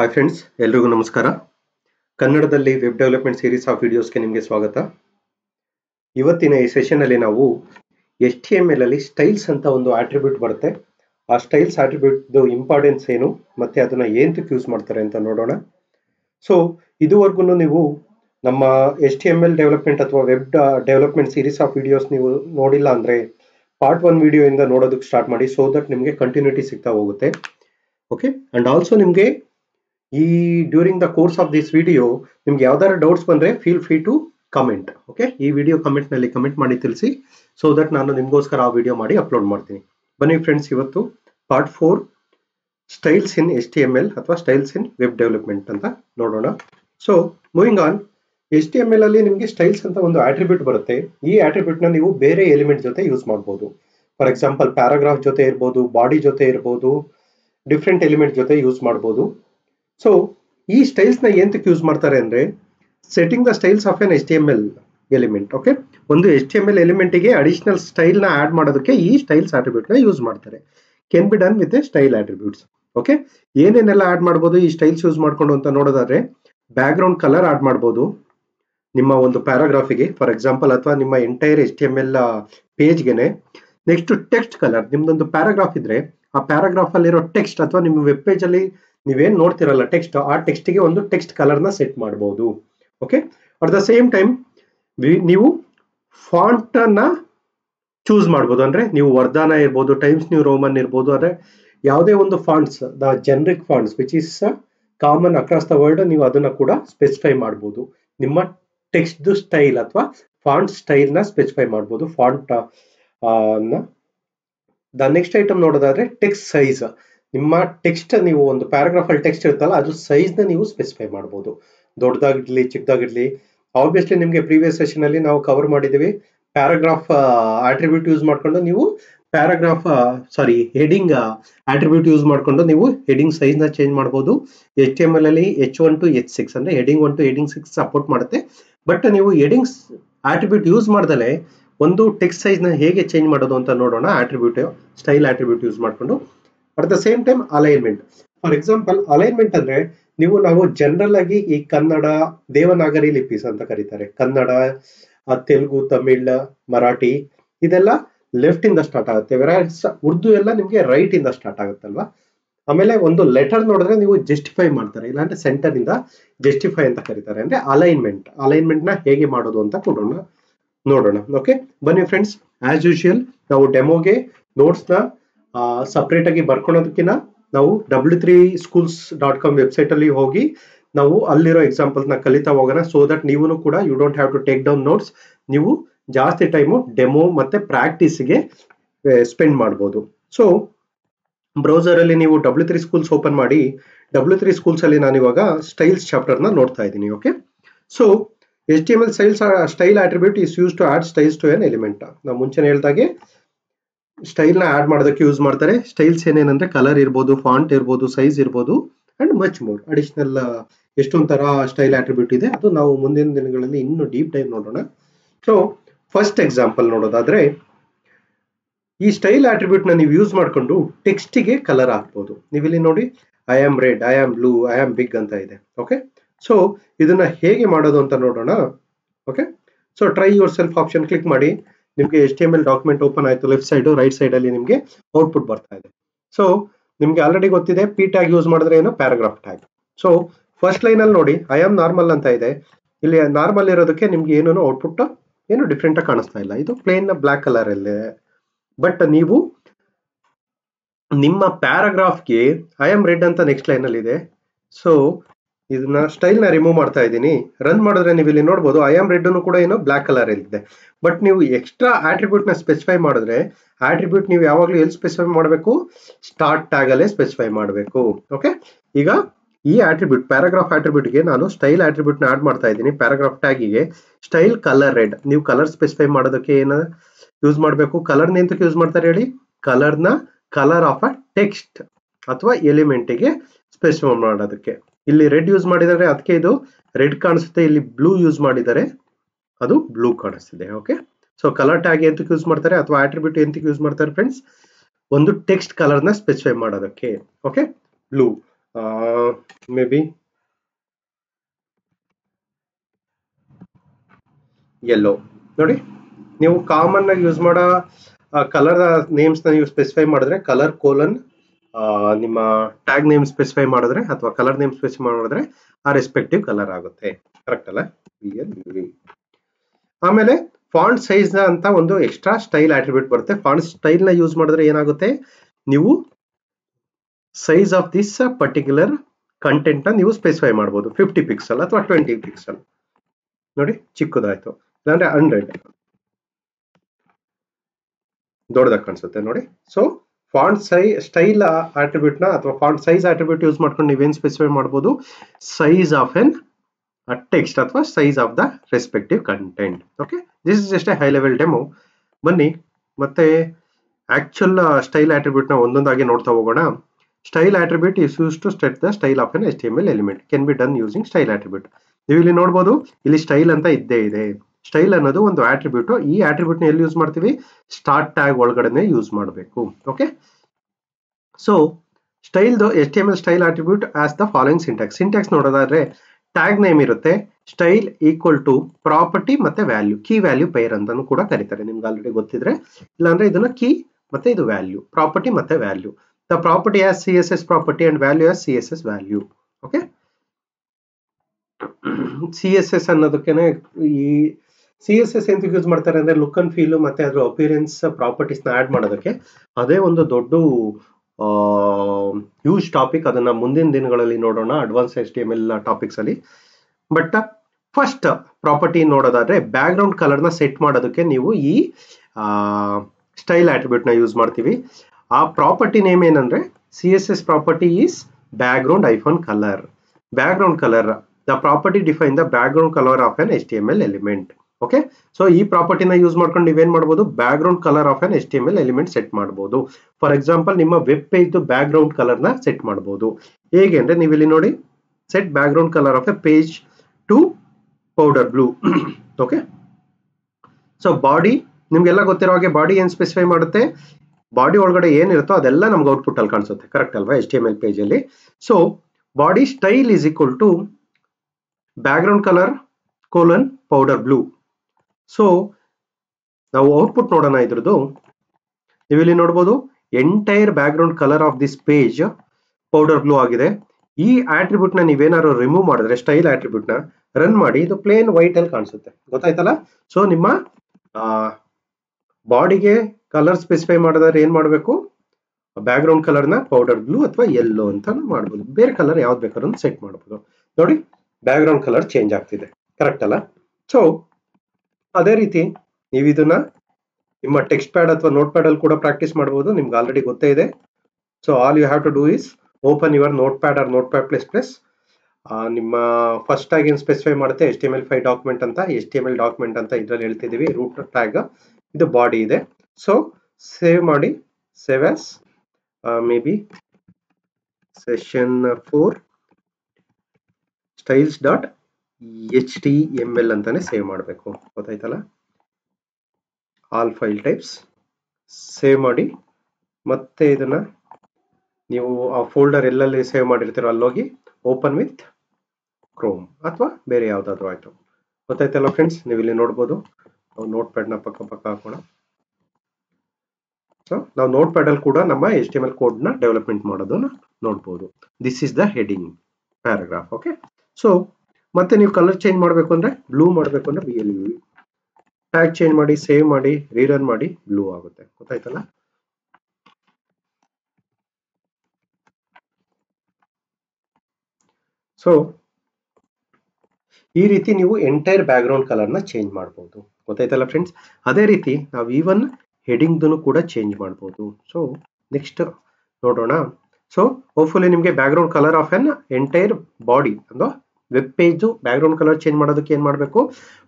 Hi friends ಎಲ್ರಿಗೂ ನಮಸ್ಕಾರ ಕನ್ನಡದಲ್ಲಿ ವೆಬ್ ಡೆವಲಪ್ಮೆಂಟ್ ಸೀರೀಸ್ ಆಫ್ ವಿಡಿಯೋಸ್ಗೆ ನಿಮಗೆ ಸ್ವಾಗತ ಇವತ್ತಿನ ಈ ಸೆಷನಲ್ಲಿ ನಾವು ಎಸ್ ಟಿ ಎಮ್ ಎಲ್ ಅಲ್ಲಿ ಸ್ಟೈಲ್ಸ್ ಅಂತ ಒಂದು ಆಟ್ರಿಬ್ಯೂಟ್ ಬರುತ್ತೆ ಆ ಸ್ಟೈಲ್ಸ್ ಆಟ್ರಿಬ್ಯೂಟ್ ಇಂಪಾರ್ಟೆನ್ಸ್ ಏನು ಮತ್ತೆ ಅದನ್ನು ಏನಕ್ಕೆ ಯೂಸ್ ಮಾಡ್ತಾರೆ ಅಂತ ನೋಡೋಣ ಸೊ ಇದುವರೆಗೂ ನೀವು ನಮ್ಮ H T M L development ಅಥವಾ web development series of videos ನೀವು ನೋಡಿಲ್ಲ ಅಂದರೆ ಪಾರ್ಟ್ ಒನ್ ವಿಡಿಯೋ ಇಂದ ನೋಡೋದಕ್ಕೆ ಸ್ಟಾರ್ಟ್ ಮಾಡಿ ಸೊ ದಟ್ ನಿಮಗೆ ಕಂಟಿನ್ಯೂಟಿ ಸಿಗ್ತಾ ಹೋಗುತ್ತೆ ಓಕೆ ಅಂಡ್ ಆಲ್ಸೋ ನಿಮಗೆ ಈ during the course of this video ನಿಮ್ಗೆ ಯಾವ್ದಾದ್ರು ಡೌಟ್ಸ್ ಬಂದ್ರೆ feel free to comment okay ಈ ವಿಡಿಯೋ ಕಮೆಂಟ್ ನಲ್ಲಿ ಕಮೆಂಟ್ ಮಾಡಿ ತಿಳಿಸಿ ಸೊ ದಟ್ ನಾನು ನಿಮಗೋಸ್ಕರ ಆ ವಿಡಿಯೋ ಮಾಡಿ ಅಪ್ಲೋಡ್ ಮಾಡ್ತೀನಿ ಬನ್ನಿ ಫ್ರೆಂಡ್ಸ್ ಇವತ್ತು part four styles in H T M L ಅಥವಾ ಸ್ಟೈಲ್ಸ್ ಇನ್ ವೆಬ್ ಡೆವಲಪ್ಮೆಂಟ್ ಅಂತ ನೋಡೋಣ so moving on H T M L ಅಲ್ಲಿ ನಿಮಗೆ ಸ್ಟೈಲ್ಸ್ ಅಂತ ಒಂದು ಆಟ್ರಿಬ್ಯೂಟ್ ಬರುತ್ತೆ ಈ ನ ನೀವು ಬೇರೆ ಎಲಿಮೆಂಟ್ ಜೊತೆ ಯೂಸ್ ಮಾಡ್ಬೋದು ಫಾರ್ ಎಕ್ಸಾಂಪಲ್ ಪ್ಯಾರಾಗ್ರಾಫ್ ಜೊತೆ ಇರ್ಬೋದು ಬಾಡಿ ಜೊತೆ ಇರ್ಬೋದು ಡಿಫ್ರೆಂಟ್ ಎಲಿಮೆಂಟ್ ಜೊತೆ ಯೂಸ್ ಮಾಡ್ಬೋದು ಸೊ ಈ ಸ್ಟೈಲ್ಸ್ ನ ಏನಕ್ಕೆ ಯೂಸ್ ಮಾಡ್ತಾರೆ ಅಂದ್ರೆ setting the styles of an H T M L element okay ಒಂದು ಎಚ್ ಟಿ ಎಮ್ ಎಲ್ ಎಲಿಮೆಂಟಿಗೆ ಅಡಿಷನಲ್ ಸ್ಟೈಲ್ನ ಆ್ಯಡ್ ಮಾಡೋದಕ್ಕೆ ಈ ಸ್ಟೈಲ್ಸ್ ನ ಯೂಸ್ ಮಾಡ್ತಾರೆ can be done with a style attributes okay ಏನೇನೆಲ್ಲ ಆಡ್ ಮಾಡ್ಬೋದು ಈ ಸ್ಟೈಲ್ಸ್ ಯೂಸ್ ಮಾಡ್ಕೊಂಡು ಅಂತ ನೋಡೋದಾದ್ರೆ ಬ್ಯಾಕ್ಗ್ರೌಂಡ್ ಕಲರ್ ಆಡ್ ಮಾಡ್ಬೋದು ನಿಮ್ಮ ಒಂದು ಪ್ಯಾರಾಗ್ರಾಫಿಗೆ ಫಾರ್ ಎಕ್ಸಾಂಪಲ್ ಅಥವಾ ನಿಮ್ಮ entire H T M L ಪೇಜ್ಗೆನೆ ನೆಕ್ಸ್ಟ್ ಟೆಕ್ಸ್ಟ್ ಕಲರ್ ನಿಮ್ದೊಂದು ಪ್ಯಾರಾಗ್ರಾಫ್ ಇದ್ರೆ ಆ ಪ್ಯಾರಾಗ್ರಾಫ್ ಅಲ್ಲಿರೋ ಟೆಕ್ಸ್ಟ್ ಅಥವಾ ನಿಮ್ಮ ವೆಬ್ ಪೇಜಲ್ಲಿ ನೀವೇನ್ ನೋಡ್ತಿರಲ್ಲ ಟೆಕ್ಸ್ಟ್ ಆ ಟೆಕ್ಸ್ಟಿಗೆ ಒಂದು ಟೆಕ್ಸ್ಟ್ ಕಲರ್ನ ಸೆಟ್ ಮಾಡ್ಬೋದು okay at the same time ನೀವು ಫಾಂಟನ್ನ ಚೂಸ್ ಮಾಡ್ಬೋದು ಅಂದ್ರೆ ನೀವು ವರ್ಧಾನ ಇರ್ಬೋದು ಟೈಮ್ಸ್ ನೀವು ರೋಮನ್ ಇರ್ಬೋದು ಅಂದರೆ ಯಾವುದೇ ಒಂದು fonts the generic fonts which is common across the world ನೀವು ಅದನ್ನ ಕೂಡ ಸ್ಪೆಸಿಫೈ ಮಾಡ್ಬೋದು ನಿಮ್ಮ ಟೆಕ್ಸ್ಟ್ ಸ್ಟೈಲ್ ಅಥವಾ ಫಾಂಟ್ ಸ್ಟೈಲ್ನ ಸ್ಪೆಸಿಫೈ ಮಾಡ್ಬೋದು ಫಾಂಟ್ ದ ನೆಕ್ಸ್ಟ್ ಐಟಮ್ ನೋಡೋದಾದ್ರೆ ಟೆಕ್ಸ್ಟ್ ಸೈಜ್ ನಿಮ್ಮ ಟೆಕ್ಸ್ಟ್ ನೀವು ಒಂದು ಅಲ್ಲಿ ಟೆಕ್ಸ್ಟ್ ಇರುತ್ತಲ್ಲ ಅದು ಸೈಜ್ನ ನೀವು ಸ್ಪೆಸಿಫೈ ಮಾಡ್ಬೋದು ದೊಡ್ಡದಾಗಿರಲಿ ಚಿಕ್ಕದಾಗಿರಲಿ ಆಬ್ವಿಯಸ್ಲಿ ನಿಮಗೆ ಪ್ರೀವಿಯಸ್ ಅಲ್ಲಿ ನಾವು ಕವರ್ ಮಾಡಿದ್ದೀವಿ ಪ್ಯಾರಾಗ್ರಾಫ್ ಆಟ್ರಿಬ್ಯೂಟ್ ಯೂಸ್ ಮಾಡಿಕೊಂಡು ನೀವು paragraph sorry heading attribute use ಮಾಡಿಕೊಂಡು ನೀವು ಹೆಡಿಂಗ್ ನ ಚೇಂಜ್ ಮಾಡಬಹುದು ಎಚ್ ಎಮ್ ಎಲ್ ಅಲ್ಲಿ H one to H six ಅಂದ್ರೆ heading one to heading six support ಮಾಡುತ್ತೆ ಬಟ್ ನೀವು ಹೆಡಿಂಗ್ಸ್ ಆಟ್ರಿಬ್ಯೂಟ್ ಯೂಸ್ ಮಾಡ್ದಲೆ ಒಂದು ಟೆಕ್ಸ್ಟ್ ನ ಹೇಗೆ ಚೇಂಜ್ ಮಾಡೋದು ಅಂತ ನೋಡೋಣ ಆಟ್ರಿಬ್ಯೂಟ್ ಸ್ಟೈಲ್ ಆಟ್ರಿಬ್ಯೂಟ್ ಯೂಸ್ ಮಾಡಿಕೊಂಡು at the same time alignment for example alignment ಅಂದ್ರೆ ನೀವು ನಾವು ಜನರಲ್ ಆಗಿ ಈ ಕನ್ನಡ ದೇವನಾಗರಿ ಲಿಪಿಸ್ ಅಂತ ಕರೀತಾರೆ ಕನ್ನಡ ತೆಲುಗು ತಮಿಳ್ ಮರಾಠಿ ಇದೆಲ್ಲ ಲೆಫ್ಟ್ ಇಂದ ಸ್ಟಾರ್ಟ್ ಆಗುತ್ತೆ ವೆರೈಟ್ಸ್ ಉರ್ದು ಎಲ್ಲ ನಿಮಗೆ ರೈಟ್ ಇಂದ ಸ್ಟಾರ್ಟ್ ಆಗುತ್ತಲ್ವಾ ಆಮೇಲೆ ಒಂದು ಲೆಟರ್ ನೋಡಿದ್ರೆ ನೀವು ಜಸ್ಟಿಫೈ ಮಾಡ್ತಾರೆ ಇಲ್ಲಾಂದ್ರೆ ಸೆಂಟರ್ ಇಂದ ಜಸ್ಟಿಫೈ ಅಂತ ಕರೀತಾರೆ ಅಂದ್ರೆ ಅಲೈನ್ಮೆಂಟ್ ಅಲೈನ್ಮೆಂಟ್ ನ ಹೇಗೆ ಮಾಡೋದು ಅಂತ ಕೊಡೋಣ ನೋಡೋಣ ಓಕೆ ಬನ್ನಿ ಫ್ರೆಂಡ್ಸ್ ಆಸ್ ಯೂಶುವಲ್ ನಾವು ಡೆಮೋಗೆ ನೋಟ್ಸ್ ನ ಸಪ್ರೇಟ್ ಆಗಿ ಬರ್ಕೊಳ್ಳೋದಕ್ಕಿಂತ ನಾವು W three schools dot com website ಅಲ್ಲಿ ಹೋಗಿ ನಾವು ಅಲ್ಲಿರೋ ಎಕ್ಸಾಂಪಲ್ಸ್ ನ ಕಲಿತಾ ಹೋಗೋಣ ಸೊ ದಟ್ ನೀವು ಕೂಡ you don't have to take down notes ನೀವು ಜಾಸ್ತಿ ಟೈಮು ಡೆಮೋ ಮತ್ತೆ ಪ್ರಾಕ್ಟೀಸ್ಗೆ ಸ್ಪೆಂಡ್ ಮಾಡ್ಬೋದು ಸೊ ಬ್ರೌಸರ್ ಅಲ್ಲಿ ನೀವು ಡಬ್ಲ್ಯೂ ತ್ರೀ ಸ್ಕೂಲ್ಸ್ ಓಪನ್ ಮಾಡಿ ಡಬ್ಲ್ಯೂ ತ್ರೀ ಸ್ಕೂಲ್ಸ್ ಅಲ್ಲಿ ನಾನು ಇವಾಗ ಸ್ಟೈಲ್ಸ್ ಚಾಪ್ಟರ್ ನ ನೋಡ್ತಾ ಇದ್ದೀನಿ okay so H D M L styles style attribute is use to add styles to an element ನಾವು ಮುಂಚೆನೆ ಹೇಳ್ದಾಗೆ ಸ್ಟೈಲ್ನ ಆ್ಯಡ್ ಮಾಡೋದಕ್ಕೆ ಯೂಸ್ ಮಾಡ್ತಾರೆ ಸ್ಟೈಲ್ಸ್ ಏನೇನಂದ್ರೆ ಕಲರ್ ಇರ್ಬೋದು ಫಾಂಟ್ ಇರ್ಬೋದು ಸೈಜ್ ಇರ್ಬೋದು ಆ್ಯಂಡ್ ಮಚ್ ಮೋರ್ ಅಡಿಷ್ನಲ್ ಎಷ್ಟೊಂದು ಥರ ಸ್ಟೈಲ್ ಆಟ್ರಿಬ್ಯೂಟ್ ಇದೆ ಅದು ನಾವು ಮುಂದಿನ ದಿನಗಳಲ್ಲಿ ಇನ್ನೂ ಡೀಪ್ ಡೈವ್ ನೋಡೋಣ ಸೊ ಫಸ್ಟ್ ಎಕ್ಸಾಂಪಲ್ ನೋಡೋದಾದ್ರೆ ಈ ಸ್ಟೈಲ್ ಆಟ್ರಿಬ್ಯೂಟ್ನ ನೀವು ಯೂಸ್ ಮಾಡಿಕೊಂಡು ಟೆಕ್ಸ್ಟಿಗೆ ಕಲರ್ ಹಾಕ್ಬೋದು ನೀವಿಲ್ಲಿ ನೋಡಿ I am red I am blue I am big ಅಂತ ಇದೆ ಓಕೆ ಸೊ ಇದನ್ನ ಹೇಗೆ ಮಾಡೋದು ಅಂತ ನೋಡೋಣ okay so try yourself option click ಮಾಡಿ ನಿಮಗೆ H T M L document open ಆಯಿತು ಲೆಫ್ಟ್ ಸೈಡು ರೈಟ್ ಅಲ್ಲಿ ನಿಮಗೆ ಔಟ್ಪುಟ್ ಬರ್ತಾ ಇದೆ ಸೊ ನಿಮಗೆ ಆಲ್ರೆಡಿ ಗೊತ್ತಿದೆ ಪಿ ಟ್ಯಾಗ್ ಯೂಸ್ ಮಾಡಿದ್ರೆ ಏನು paragraph tag so first line ಅಲ್ಲಿ ನೋಡಿ ಐ ಆಮ್ ನಾರ್ಮಲ್ ಅಂತ ಇದೆ ಇಲ್ಲಿ ನಾರ್ಮಲ್ ಇರೋದಕ್ಕೆ ನಿಮ್ಗೆ ಏನೂ ಔಟ್ಪುಟ್ ಏನು ಡಿಫ್ರೆಂಟ್ ಆಗಿ ಕಾಣಿಸ್ತಾ ಇಲ್ಲ ಇದು ಪ್ಲೇನ್ ಬ್ಲಾಕ್ ಕಲರ್ ಅಲ್ಲಿ ಬಟ್ ನೀವು ನಿಮ್ಮ ಪ್ಯಾರಾಗ್ರಾಫ್ಗೆ ಐ ಆಮ್ ರೆಡ್ ಅಂತ ನೆಕ್ಸ್ಟ್ ಲೈನ್ ಅಲ್ಲಿ ಇದೆ ಸೊ ಇದನ್ನ ಸ್ಟೈಲ್ನ ರಿಮೂವ್ ಮಾಡ್ತಾ ಇದ್ದೀನಿ ರನ್ ಮಾಡಿದ್ರೆ ನೀವು ಇಲ್ಲಿ ನೋಡ್ಬೋದು ಐ ಆಮ್ ರೆಡ್ ಕೂಡ ಏನೋ ಬ್ಲ್ಯಾಕ್ ಕಲರ್ ಇಲ್ಲಿದೆ ಬಟ್ ನೀವು ಎಕ್ಸ್ಟ್ರಾ ನ ಸ್ಪೆಸಿಫೈ ಮಾಡಿದ್ರೆ ಆಟ್ರಿಬ್ಯೂಟ್ ನೀವು ಯಾವಾಗಲೂ ಎಲ್ಲಿ ಸ್ಪೆಸಿಫೈ ಮಾಡಬೇಕು ಸ್ಟಾರ್ಟ್ ಟ್ಯಾಗಲ್ಲೇ ಸ್ಪೆಸಿಫೈ ಮಾಡಬೇಕು ಓಕೆ ಈಗ ಈ ಆಟ್ರಿಬ್ಯೂಟ್ ಪ್ಯಾರಾಗ್ರಾಫ್ ಗೆ ನಾನು ಸ್ಟೈಲ್ ನ ಆಡ್ ಮಾಡ್ತಾ ಇದ್ದೀನಿ ಪ್ಯಾರಾಗ್ರಾಫ್ ಟ್ಯಾಗಿಗೆ ಸ್ಟೈಲ್ ಕಲರ್ ರೆಡ್ ನೀವು ಕಲರ್ ಸ್ಪೆಸಿಫೈ ಮಾಡೋದಕ್ಕೆ ಏನ ಯೂಸ್ ಮಾಡಬೇಕು ಕಲರ್ನ ಎಂತಕ್ಕೆ ಯೂಸ್ ಮಾಡ್ತಾರೆ ಹೇಳಿ ಕಲರ್ನ ಕಲರ್ ಆಫ್ ಅ ಟೆಕ್ಸ್ಟ್ ಅಥವಾ ಎಲಿಮೆಂಟಿಗೆ ಸ್ಪೆಸಿಫೈ ಮಾಡೋದಕ್ಕೆ ಇಲ್ಲಿ ರೆಡ್ ಯೂಸ್ ಮಾಡಿದರೆ ಅದಕ್ಕೆ ಇದು ರೆಡ್ ಕಾಣಿಸುತ್ತೆ ಇಲ್ಲಿ ಬ್ಲೂ ಯೂಸ್ ಮಾಡಿದರೆ ಅದು ಬ್ಲೂ ಕಾಣಿಸ್ತಿದೆ ಓಕೆ ಸೊ ಕಲರ್ ಟ್ಯಾಗ್ ಎಂತ ಯೂಸ್ ಮಾಡ್ತಾರೆ ಅಥವಾ ಆಟ್ರಿಬ್ಯೂಟ್ ಎಂತ ಯೂಸ್ ಮಾಡ್ತಾರೆ ಫ್ರೆಂಡ್ಸ್ ಒಂದು ಟೆಕ್ಸ್ಟ್ ಕಲರ್ ನ ಸ್ಪೆಸಿಫೈ ಮಾಡೋದಕ್ಕೆ okay blue maybe yellow ನೋಡಿ ನೀವು ಕಾಮನ್ ಆಗಿ ಯೂಸ್ ಮಾಡೋ ಕಲರ್ ನೇಮ್ಸ್ ನೀವು ಸ್ಪೆಸಿಫೈ ಮಾಡಿದ್ರೆ ಕಲರ್ ಕೋಲನ್ ನಿಮ್ಮ ಟ್ಯಾಗ್ ನೇಮ್ ಸ್ಪೆಸಿಫೈ ಮಾಡಿದ್ರೆ ಅಥವಾ ಕಲರ್ ನೇಮ್ ಸ್ಪೆಸಿಫೈ ಮಾಡಿದ್ರೆ ಆ ರೆಸ್ಪೆಕ್ಟಿವ್ ಕಲರ್ ಆಗುತ್ತೆ ಕರೆಕ್ಟ್ ಅಲ್ಲ ಆಮೇಲೆ ಫಾಂಟ್ ಸೈಜ್ ಅಂತ ಒಂದು ಎಕ್ಸ್ಟ್ರಾ ಸ್ಟೈಲ್ ಆಟ್ರಿಬ್ಯೂಟ್ ಬರುತ್ತೆ ಫಾಂಟ್ ಸ್ಟೈಲ್ ನ ಯೂಸ್ ಮಾಡಿದ್ರೆ ಏನಾಗುತ್ತೆ ನೀವು size of this particular content ನ ನೀವು ಸ್ಪೆಸಿಫೈ ಮಾಡಬಹುದು ಫಿಫ್ಟಿ ಪಿಕ್ಸೆಲ್ ಅಥವಾ ಟ್ವೆಂಟಿ ಪಿಕ್ಸಲ್ ನೋಡಿ ಚಿಕ್ಕದಾಯ್ತು ಇಲ್ಲಾಂದ್ರೆ ಹಂಡ್ರೆಡ್ ದೊಡ್ಡದಾಗ ಕಾಣಿಸುತ್ತೆ ನೋಡಿ ಸೊ ಫಾಂಟ್ ಸೈ ಸ್ಟೈಲ್ ಆಟ್ರಿಬ್ಯೂಟ್ನ ಅಥವಾ ಫಾಂಟ್ ಸೈಜ್ ಆಟ್ರಿಬ್ಯೂಟ್ ಯೂಸ್ ಮಾಡ್ಕೊಂಡು ನೀವೇನು ಸ್ಪೆಸಿಫೈ ಮಾಡ್ಬೋದು ಸೈಜ್ ಆಫ್ ಎನ್ ಟೆಕ್ಸ್ಟ್ ಅಥವಾ size of the respective content okay this is just a high level demo ಬನ್ನಿ ಮತ್ತೆ ಆಕ್ಚುಲ್ ಸ್ಟೈಲ್ ಆಟ್ರಿಬ್ಯೂಟ್ನ ಒಂದೊಂದಾಗಿ ನೋಡ್ತಾ ಹೋಗೋಣ style attribute is use to set the style of an S T M L element can be done using style attribute ನೀವು ಇಲ್ಲಿ ನೋಡ್ಬೋದು ಇಲ್ಲಿ ಸ್ಟೈಲ್ ಅಂತ ಇದ್ದೇ ಇದೆ ಸ್ಟೈಲ್ ಅನ್ನೋದು ಒಂದು ಆಟ್ರಿಬ್ಯೂಟ್ ಈ ಆಟ್ರಿಬ್ಯೂಟ್ ಎಲ್ಲಿ ಯೂಸ್ ಮಾಡ್ತೀವಿ ಸ್ಟಾರ್ಟ್ ಟ್ಯಾಗ್ ಒಳಗಡೆನೆ ಯೂಸ್ ಮಾಡಬೇಕು okay so style S T M L style attribute as the following syntax syntax ನೋಡೋದಾದ್ರೆ ಟ್ಯಾಗ್ ನೇಮ್ ಇರುತ್ತೆ ಸ್ಟೈಲ್ ಈಕ್ವಲ್ ಟು ಪ್ರಾಪರ್ಟಿ ಮತ್ತೆ ವ್ಯಾಲ್ಯೂ ಕೀ ವ್ಯಾಲ್ಯೂ ಪೇರ್ ಅಂತಾನು ಕೂಡ ಕರೀತಾರೆ ನಿಮ್ಗೆ ಆಲ್ರೆಡಿ ಗೊತ್ತಿದ್ರೆ ಇಲ್ಲಾಂದ್ರೆ ಇದನ್ನ ಕೀ ಮತ್ತೆ ಇದು ವ್ಯಾಲ್ಯೂ ಪ್ರಾಪರ್ಟಿ ಮತ್ತೆ value the property as C S S property and value as C S S value okay C S S ಅನ್ನೋದಕ್ಕೆ ಈ ಸಿ ಎಸ್ ಎಸ್ ಎಂತ ಯೂಸ್ ಮಾಡ್ತಾರೆ ಅಂದ್ರೆ ಲುಕ್ ಅಂಡ್ ಫೀಲ್ ಮತ್ತೆ ಅದ್ರ ಅಪಿಯರೆನ್ಸ್ ಪ್ರಾಪರ್ಟೀಸ್ ನ ಆಡ್ ಮಾಡೋದಕ್ಕೆ ಅದೇ ಒಂದು ದೊಡ್ಡ ಹ್ಯೂಜ್ ಟಾಪಿಕ್ ಅದನ್ನ ಮುಂದಿನ ದಿನಗಳಲ್ಲಿ ನೋಡೋಣ advance S T M L topics ಅಲ್ಲಿ ಬಟ್ ಫಸ್ಟ್ ಪ್ರಾಪರ್ಟಿ ನೋಡೋದಾದ್ರೆ ಬ್ಯಾಕ್ ಗ್ರೌಂಡ್ ಕಲರ್ ಸೆಟ್ ಮಾಡೋದಕ್ಕೆ ನೀವು ಈ ಸ್ಟೈಲ್ ಆಟ್ರಿಬ್ಯೂಟ್ ನ ಯೂಸ್ ಮಾಡ್ತೀವಿ ಆ ಪ್ರಾಪರ್ಟಿ ನೇಮ್ ಏನಂದ್ರೆ C S S property is background hyphen colour background colour the property define the background colour of an H T M L element okay so ಈ ಪ್ರಾಪರ್ಟಿನ use ಮಾಡ್ಕೊಂಡು ನೀವೇನ್ ಮಾಡಬಹುದು background colour of an S T M L element set ಮಾಡಬಹುದು for example ನಿಮ್ಮ web page background colour ನ set ಮಾಡಬಹುದು ಹೇಗೆ ಅಂದ್ರೆ ನೀವು ಇಲ್ಲಿ ನೋಡಿ set background colour of a page to powder blue okay so body ನಿಮ್ಗೆಲ್ಲ ಗೊತ್ತಿರೋ ಹಾಗೆ ಬಾಡಿ ಏನ್ ಸ್ಪೆಸಿಫೈ ಮಾಡುತ್ತೆ ಬಾಡಿ ಒಳಗಡೆ ಏನಿರುತ್ತೋ ಅದೆಲ್ಲ ನಮ್ಗೆ ಔಟ್ಪುಟ್ ಅಲ್ಲಿ ಕಾಣಿಸುತ್ತೆ ಕರೆಕ್ಟ್ ಅಲ್ವಾ S T M L page ಅಲ್ಲಿ so body style is equal to background colour colon powder blue so ನಾವು ಔಟ್ಪುಟ್ ನೋಡೋಣ ಇದ್ರದ್ದು ಇಲ್ಲಿ ನೋಡ್ಬೋದು entire background colour of this page powder blue ಆಗಿದೆ ಈ ಆಟ್ರಿಬ್ಯೂಟ್ ನ ನೀವೇನಾದ್ರು ರಿಮೂವ್ ಮಾಡಿದ್ರೆ ಸ್ಟೈಲ್ ಆಟ್ರಿಬ್ಯೂಟ್ ನ ರನ್ ಮಾಡಿ ಇದು ಪ್ಲೇನ್ ವೈಟ್ ಅಲ್ಲಿ ಕಾಣಿಸುತ್ತೆ ಗೊತ್ತಾಯ್ತಲ್ಲ ಸೊ ನಿಮ್ಮ ಬಾಡಿಗೆ ಕಲರ್ ಸ್ಪೆಸಿಫೈ ಮಾಡಿದ್ರೆ ಏನ್ ಮಾಡಬೇಕು ಬ್ಯಾಕ್ ಗ್ರೌಂಡ್ ಕಲರ್ ನ ಪೌಡರ್ ಬ್ಲೂ ಅಥವಾ ಯೆಲ್ಲೋ ಅಂತ ಮಾಡ್ಬೋದು ಬೇರೆ ಕಲರ್ ಯಾವ್ದು ಬೇಕಾದ್ರೂ ಸೆಟ್ ಮಾಡ್ಬೋದು ನೋಡಿ ಬ್ಯಾಕ್ ಗ್ರೌಂಡ್ ಕಲರ್ ಚೇಂಜ್ ಆಗ್ತಿದೆ ಕರೆಕ್ಟ್ ಅಲ್ಲ ಸೊ ಅದೇ ರೀತಿ ನೀವು ಇದನ್ನ ನಿಮ್ಮ ಟೆಕ್ಸ್ಟ್ ಪ್ಯಾಡ್ ಅಥವಾ ನೋಟ್ ಪ್ಯಾಡ್ ಅಲ್ಲಿ ಕೂಡ ಪ್ರಾಕ್ಟೀಸ್ ಮಾಡಬಹುದು ನಿಮ್ಗೆ ಆಲ್ರೆಡಿ ಗೊತ್ತೇ ಇದೆ so all you have to do is open your notepad or notepad plus plus ನಿಮ್ಮ ಫಸ್ಟ್ ಆಗಿ ಏನು ಸ್ಪೆಸಿಫೈ ಮಾಡುತ್ತೆ H T M L five document ಅಂತ S T M L document ಅಂತ ಇದರಲ್ಲಿ ಹೇಳ್ತಿದ್ದೀವಿ ರೂಟ್ ಟ್ಯಾಗ್ ಇದು body ಇದೆ ಸೊ ಸೇವ್ ಮಾಡಿ save as maybe session four styles dot H T M L ಅಂತಾನೆ ಸೇವ್ ಮಾಡಬೇಕು ಗೊತ್ತಾಯ್ತಲ್ಲ ಆಲ್ ಫೈಲ್ ಟೈಪ್ಸ್ ಸೇವ್ ಮಾಡಿ ಮತ್ತೆ ಇದನ್ನ ನೀವು ಆ ಫೋಲ್ಡರ್ ಎಲ್ಲೆಲ್ಲಿ ಸೇವ್ ಮಾಡಿರ್ತೀರೋ ಅಲ್ಲೋಗಿ ಓಪನ್ ವಿತ್ ಕ್ರೋಮ್ ಅಥವಾ ಬೇರೆ ಯಾವ್ದಾದ್ರು ಆಯ್ತು ಗೊತ್ತಾಯ್ತಲ್ಲ ಫ್ರೆಂಡ್ಸ್ ನೀವು ಇಲ್ಲಿ ನೋಡ್ಬೋದು ನಾವು ನೋಟ್ ಪ್ಯಾಡ್ನ ಪಕ್ಕ ಪಕ್ಕ ಹಾಕೋಣ ಸೊ ನಾವು ನೋಟ್ ಅಲ್ಲಿ ಕೂಡ ನಮ್ಮ ಎಚ್ ಟಿ ಎಮ್ ಎಲ್ ಕೋಡ್ನ ಡೆವಲಪ್ಮೆಂಟ್ ಮಾಡೋದನ್ನ ನೋಡ್ಬೋದು this is the heading paragraph okay so ಮತ್ತೆ ನೀವು ಕಲರ್ ಚೇಂಜ್ ಮಾಡಬೇಕು ಅಂದ್ರೆ ಬ್ಲೂ ಮಾಡಬೇಕು ಅಂದ್ರೆ B L U tag change ಮಾಡಿ ಸೇವ್ ಮಾಡಿ ರೀರನ್ ಮಾಡಿ ಬ್ಲೂ ಆಗುತ್ತೆ ಗೊತ್ತಾಯ್ತಲ್ಲ ಸೊ ಈ ರೀತಿ ನೀವು ಎಂಟೈರ್ ಬ್ಯಾಕ್ ಗ್ರೌಂಡ್ ಕಲರ್ನ ಚೇಂಜ್ ಮಾಡಬಹುದು ಗೊತ್ತಾಯ್ತಲ್ಲ ಫ್ರೆಂಡ್ಸ್ ಅದೇ ರೀತಿ ನಾವು ಈವನ್ ಹೆಡಿಂಗ್ ಕೂಡ ಚೇಂಜ್ ಮಾಡಬಹುದು ಸೊ ನೆಕ್ಸ್ಟ್ ನೋಡೋಣ ಸೊ ಹೋಪ್ಫುಲಿ ನಿಮಗೆ background colour of an entire body ಅಂದ್ರೆ web page background colour change ಮಾಡೋದಕ್ಕೆ ಏನು ಮಾಡಬೇಕು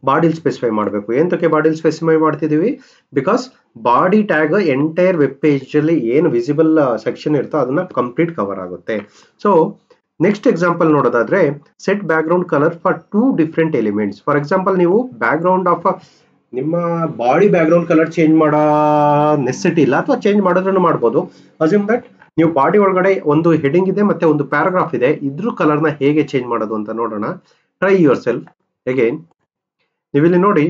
ಬಾಡಿಲ್ ಸ್ಪೆಸಿಫೈ ಮಾಡಬೇಕು ಎಂತಕ್ಕೆ ಬಾಡಿಲ್ ಸ್ಪೆಸಿಫೈ ಮಾಡ್ತಿದ್ದೀವಿ because body tag entire web ಪೇಜಲ್ಲಿ ಏನು ವಿಸಿಬಲ್ ಸೆಕ್ಷನ್ ಇರುತ್ತೋ ಅದನ್ನ ಕಂಪ್ಲೀಟ್ ಕವರ್ ಆಗುತ್ತೆ ಸೊ ನೆಕ್ಸ್ಟ್ ಎಕ್ಸಾಂಪಲ್ ನೋಡೋದಾದ್ರೆ set background colour for two different elements for example ನೀವು ಬ್ಯಾಕ್ಗ್ರೌಂಡ್ ಆಫ್ ನಿಮ್ಮ ಬಾಡಿ ಬ್ಯಾಕ್ಗ್ರೌಂಡ್ ಕಲರ್ ಚೇಂಜ್ ಮಾಡೋ ನೆಸೆಸಿಟಿ ಇಲ್ಲ ಅಥವಾ ಚೇಂಜ್ ಮಾಡೋದ್ರೂ ಮಾಡ್ಬೋದು ಅಸ್ಯೂಮ್ ದಟ್ ನೀವು ಬಾಡಿ ಒಳಗಡೆ ಒಂದು ಹೆಡಿಂಗ್ ಇದೆ ಮತ್ತೆ ಒಂದು ಪ್ಯಾರಾಗ್ರಾಫ್ ಇದೆ ಇದ್ರ ನ ಹೇಗೆ ಚೇಂಜ್ ಮಾಡೋದು ಅಂತ ನೋಡೋಣ ಟ್ರೈ ಯುವರ್ ಸೆಲ್ಫ್ ಅಗೇನ್ ಇಲ್ಲಿ ನೋಡಿ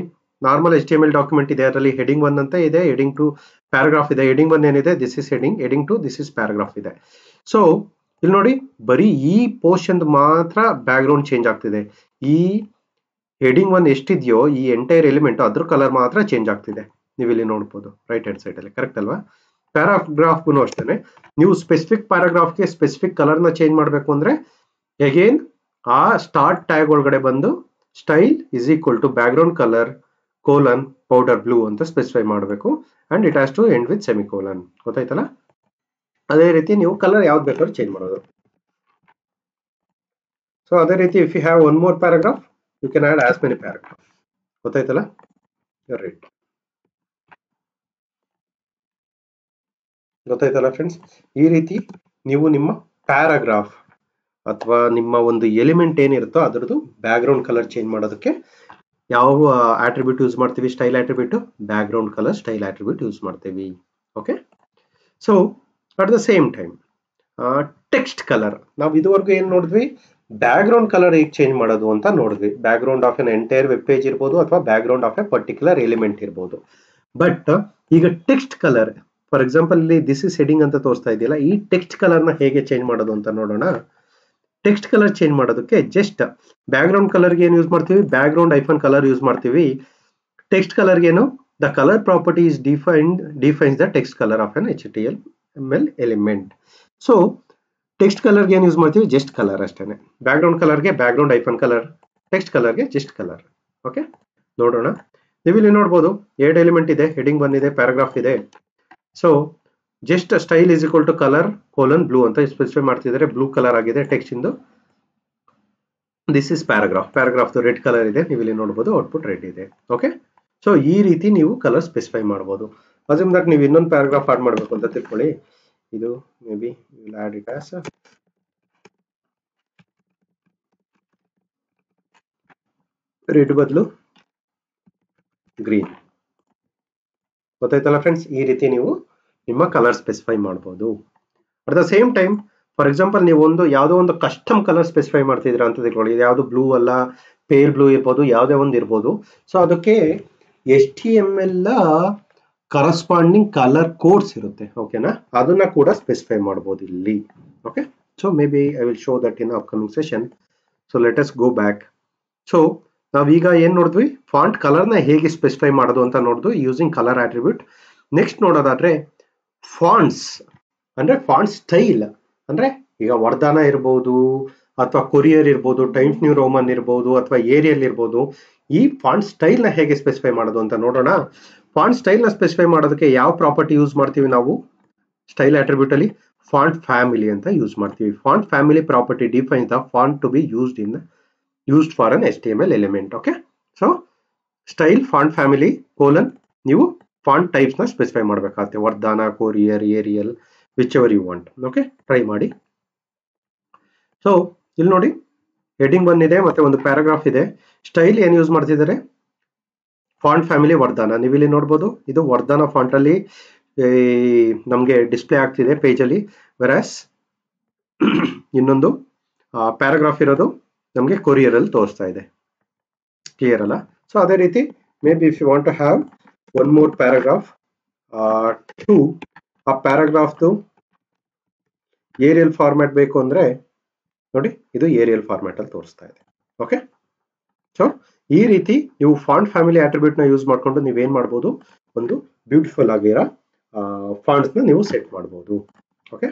normal H T L document ಇದೆ ಅದರಲ್ಲಿ ಹೆಡಿಂಗ್ ಒನ್ ಅಂತ ಇದೆ ಹೆಡಿಂಗ್ ಟು ಪ್ಯಾರಾಗ್ರಾಫ್ ಇದೆ ಹೆಡಿಂಗ್ ಒನ್ ಏನಿದೆ this is heading heading two this is paragraph ಇದೆ ಸೊ ಇಲ್ಲಿ ನೋಡಿ ಬರೀ ಈ ಪೋರ್ಷನ್ ಮಾತ್ರ ಬ್ಯಾಕ್ ಗ್ರೌಂಡ್ ಚೇಂಜ್ ಆಗ್ತಿದೆ ಈ ಹೆಡಿಂಗ್ ಒನ್ ಎಷ್ಟಿದೆಯೋ ಈ ಎಂಟೈರ್ ಎಲಿಮೆಂಟ್ ಅದ್ರ ಕಲರ್ ಮಾತ್ರ ಚೇಂಜ್ ಆಗ್ತಿದೆ ನೀವು ಇಲ್ಲಿ ನೋಡ್ಬೋದು ರೈಟ್ ಹ್ಯಾಂಡ್ ಸೈಡ್ ಅಲ್ಲಿ ಕರೆಕ್ಟ್ ಅಲ್ವಾ ಪ್ಯಾರಾಗ್ರಾಫ್ ಅಷ್ಟೇ ನೀವು ಸ್ಪೆಸಿಫಿಕ್ ಪ್ಯಾರಾಗ್ರಾಫ್ಗೆ ಸ್ಪೆಸಿಫಿಕ್ ಕಲರ್ನ ಚೇಂಜ್ ಮಾಡಬೇಕು ಅಂದ್ರೆ ಎಗೇನ್ ಆ ಸ್ಟಾರ್ಟ್ ಟ್ಯಾಗ್ ಒಳಗಡೆ ಬಂದು style is equal to background colour colon powder blue ಅಂತ ಸ್ಪೆಸಿಫೈ ಮಾಡಬೇಕು and it has to end with semicolon ಗೊತ್ತಾಯ್ತಲ್ಲ ಅದೇ ರೀತಿ ನೀವು ಕಲರ್ ಯಾವ್ದು ಬೇಕಾದ್ರೂ ಚೇಂಜ್ ಮಾಡೋದು ಸೊ ಅದೇ ರೀತಿ if you have one more paragraph you can add as many paragraph ಗೊತ್ತಾಯ್ತಲ್ಲ ರೈಟ್ ಗೊತ್ತಾಯ್ತಲ್ಲ ಫ್ರೆಂಡ್ಸ್ ಈ ರೀತಿ ನೀವು ನಿಮ್ಮ ಪ್ಯಾರಾಗ್ರಾಫ್ ಅಥವಾ ನಿಮ್ಮ ಒಂದು ಎಲಿಮೆಂಟ್ ಏನಿರುತ್ತೋ ಅದರದ್ದು ಬ್ಯಾಕ್ಗ್ರೌಂಡ್ ಕಲರ್ ಚೇಂಜ್ ಮಾಡೋದಕ್ಕೆ ಯಾವ ಆಟ್ರಿಬ್ಯೂಟ್ ಯೂಸ್ ಮಾಡ್ತೀವಿ style attribute background colour style attribute use ಮಾಡ್ತೀವಿ okay so at the same time text colour ನಾವು ಇದುವರೆಗೂ ಏನು ನೋಡಿದ್ವಿ ಬ್ಯಾಕ್ಗ್ರೌಂಡ್ ಕಲರ್ ಹೇಗೆ ಚೇಂಜ್ ಮಾಡೋದು ಅಂತ ನೋಡಿದ್ವಿ background of an entire web page ಇರ್ಬೋದು ಅಥವಾ background of a particular element ಇರ್ಬೋದು ಬಟ್ ಈಗ ಟೆಕ್ಸ್ಟ್ ಕಲರ್ ಫಾರ್ ಎಕ್ಸಾಂಪಲ್ ಇಲ್ಲಿ ದಿಸ್ ಇಸ್ ಹೆಡಿಂಗ್ ಅಂತ ತೋರಿಸ್ತಾ ಇದೆಯಲ್ಲ ಈ ಟೆಕ್ಸ್ಟ್ ಕಲರ್ನ ಹೇಗೆ ಚೇಂಜ್ ಮಾಡೋದು ಅಂತ ನೋಡೋಣ ಟೆಕ್ಸ್ಟ್ ಕಲರ್ ಚೇಂಜ್ ಮಾಡೋದಕ್ಕೆ ಜಸ್ಟ್ ಬ್ಯಾಕ್ ಗ್ರೌಂಡ್ ಕಲರ್ಗೆ ಏನು ಯೂಸ್ ಮಾಡ್ತೀವಿ background hyphen colour use ಮಾಡ್ತೀವಿ ಟೆಕ್ಸ್ಟ್ ಕಲರ್ಗೇನು the colour property is defined defines the text colour of an H T L L element so text ಕಲರ್ಗೆ ಏನು use ಮಾಡ್ತೀವಿ just colour ಅಷ್ಟೇ background ಕಲರ್ಗೆ background hyphen colour text ಕಲರ್ಗೆ just colour okay ನೋಡೋಣ ನೀವು ಇಲ್ಲಿ ನೋಡ್ಬೋದು ಎರಡು ಎಲಿಮೆಂಟ್ ಇದೆ ಹೆಡಿಂಗ್ ಬಂದಿದೆ ಪ್ಯಾರಾಗ್ರಾಫ್ ಇದೆ so just style is equal to colour colon blue ಅಂತ ಸ್ಪೆಸಿಫೈ ಮಾಡ್ತಿದ್ದಾರೆ ಬ್ಲೂ ಕಲರ್ ಆಗಿದೆ ಟೆಕ್ಸ್ಟ್ ಇಂದು this is paragraph paragraph red colour ಇದೆ ನೀವು ಇಲ್ಲಿ ನೋಡಬಹುದು ಔಟ್ಪುಟ್ ರೆಡ್ ಇದೆ ಓಕೆ ಸೊ ಈ ರೀತಿ ನೀವು ಕಲರ್ ಸ್ಪೆಸಿಫೈ ಮಾಡ್ಬೋದು ಅಸ್ಯೂಮ್ ದಟ್ ನೀವು ಇನ್ನೊಂದು ಪ್ಯಾರಾಗ್ರಾಫ್ ಆಡ್ ಮಾಡಬೇಕು ಅಂತ ತಿಳ್ಕೊಳ್ಳಿ ಇದು maybe will it as red ಬದಲು ಗ್ರೀನ್ ಗೊತ್ತಾಯ್ತಲ್ಲ ಫ್ರೆಂಡ್ಸ್ ಈ ರೀತಿ ನೀವು ನಿಮ್ಮ ಕಲರ್ ಸ್ಪೆಸಿಫೈ ಮಾಡ್ಬೋದು at the same time for example ನೀವು ಒಂದು ಯಾವುದೋ ಒಂದು ಕಸ್ಟಮ್ ಕಲರ್ ಸ್ಪೆಸಿಫೈ ಮಾಡ್ತಿದ್ದೀರಾ ಅಂತ ತಿಳ್ಕೊಳ್ಳಿ ಇದು ಯಾವುದು ಬ್ಲೂ ಅಲ್ಲ ಪೇರ್ ಬ್ಲೂ ಇರ್ಬೋದು ಯಾವುದೇ ಒಂದು ಇರ್ಬೋದು ಸೊ ಅದಕ್ಕೆ ಎಸ್ ಟಿ ಎಮ್ ಎಲ್ಲ ಕರಸ್ಪಾಂಡಿಂಗ್ ಕಲರ್ ಕೋಡ್ಸ್ ಇರುತ್ತೆ ಓಕೆನಾ ಅದನ್ನ ಕೂಡ ಸ್ಪೆಸಿಫೈ ಮಾಡ್ಬೋದು ಇಲ್ಲಿ okay so maybe I will show that in upcoming session so let us go back so ನಾವೀಗ ಏನು ನೋಡಿದ್ವಿ ಫಾಂಟ್ ಕಲರ್ನ ಹೇಗೆ ಸ್ಪೆಸಿಫೈ ಮಾಡೋದು ಅಂತ ನೋಡಿದ್ವಿ ಯೂಸಿಂಗ್ ಕಲರ್ ಆಟ್ರಿಬ್ಯೂಟ್ ನೆಕ್ಸ್ಟ್ ನೋಡೋದಾದ್ರೆ ಫಾಂಟ್ಸ್ ಅಂದರೆ ಫಾಂಟ್ ಸ್ಟೈಲ್ ಅಂದರೆ ಈಗ ವರದಾನ ಇರ್ಬೋದು ಅಥವಾ ಕೊರಿಯರ್ ಇರ್ಬೋದು ಟೈಮ್ಸ್ ನ್ಯೂ ರೋಮನ್ ಇರ್ಬೋದು ಅಥವಾ ಏರಿಯಲ್ ಇರ್ಬೋದು ಈ ಫಾಂಟ್ ಸ್ಟೈಲ್ನ ಹೇಗೆ ಸ್ಪೆಸಿಫೈ ಮಾಡೋದು ಅಂತ ನೋಡೋಣ ಫಾಂಟ್ ನ ಸ್ಪೆಸಿಫೈ ಮಾಡೋದಕ್ಕೆ ಯಾವ ಪ್ರಾಪರ್ಟಿ ಯೂಸ್ ಮಾಡ್ತೀವಿ ನಾವು ಸ್ಟೈಲ್ ಅಲ್ಲಿ ಫಾಂಟ್ ಫ್ಯಾಮಿಲಿ ಅಂತ ಯೂಸ್ ಮಾಡ್ತೀವಿ font family property defines the font to be used in used for an HTML element. Okay. So style font family colon ನೀವು ಫಾಂಟ್ ಟೈಪ್ಸ್ ಸ್ಪೆಸಿಫೈ ಮಾಡಬೇಕಾಗುತ್ತೆ Verdana Courier Arial whichever want okay try ಮಾಡಿ so ಇಲ್ಲಿ ನೋಡಿ heading ಬಂದಿದೆ ಮತ್ತೆ ಒಂದು paragraph ಇದೆ style ಏನು ಯೂಸ್ ಮಾಡ್ತಿದ್ದಾರೆ ಫಾಂಟ್ ಫ್ಯಾಮಿಲಿ ವರ್ಧಾನ ನೀವು ಇಲ್ಲಿ ನೋಡ್ಬೋದು ಇದು ವರ್ಧಾನ ಫಾಂಟಲ್ಲಿ ಅಲ್ಲಿ ನಮಗೆ ಡಿಸ್ಪ್ಲೇ ಆಗ್ತಿದೆ ಪೇಜ್ ಅಲ್ಲಿ ವೆರಾಸ್ ಇನ್ನೊಂದು ಪ್ಯಾರಾಗ್ರಾಫ್ ಇರೋದು ನಮಗೆ ಅಲ್ಲಿ ತೋರಿಸ್ತಾ ಇದೆ ಕ್ಲಿಯರ್ ಅಲ್ಲ ಸೊ ಅದೇ ರೀತಿ maybe if you want to have one more paragraph to ಆ ಪ್ಯಾರಾಗ್ರಾಫ್ದು ಏರಿಯಲ್ ಫಾರ್ಮ್ಯಾಟ್ ಬೇಕು ಅಂದ್ರೆ ನೋಡಿ ಇದು ಏರಿಯಲ್ ಅಲ್ಲಿ ತೋರಿಸ್ತಾ ಇದೆ ಓಕೆ ಸೊ ಈ ರೀತಿ ನೀವು ಫಾಂಟ್ ಫ್ಯಾಮಿಲಿ ಆಟ್ರಿಬ್ಯೂಟ್ ನ ಯೂಸ್ ಮಾಡಿಕೊಂಡು ನೀವೇನ್ ಮಾಡ್ಬೋದು ಒಂದು ಬ್ಯೂಟಿಫುಲ್ ಆಗಿರೋ ನ ನೀವು ಸೆಟ್ ಮಾಡ್ಬೋದು ಓಕೆ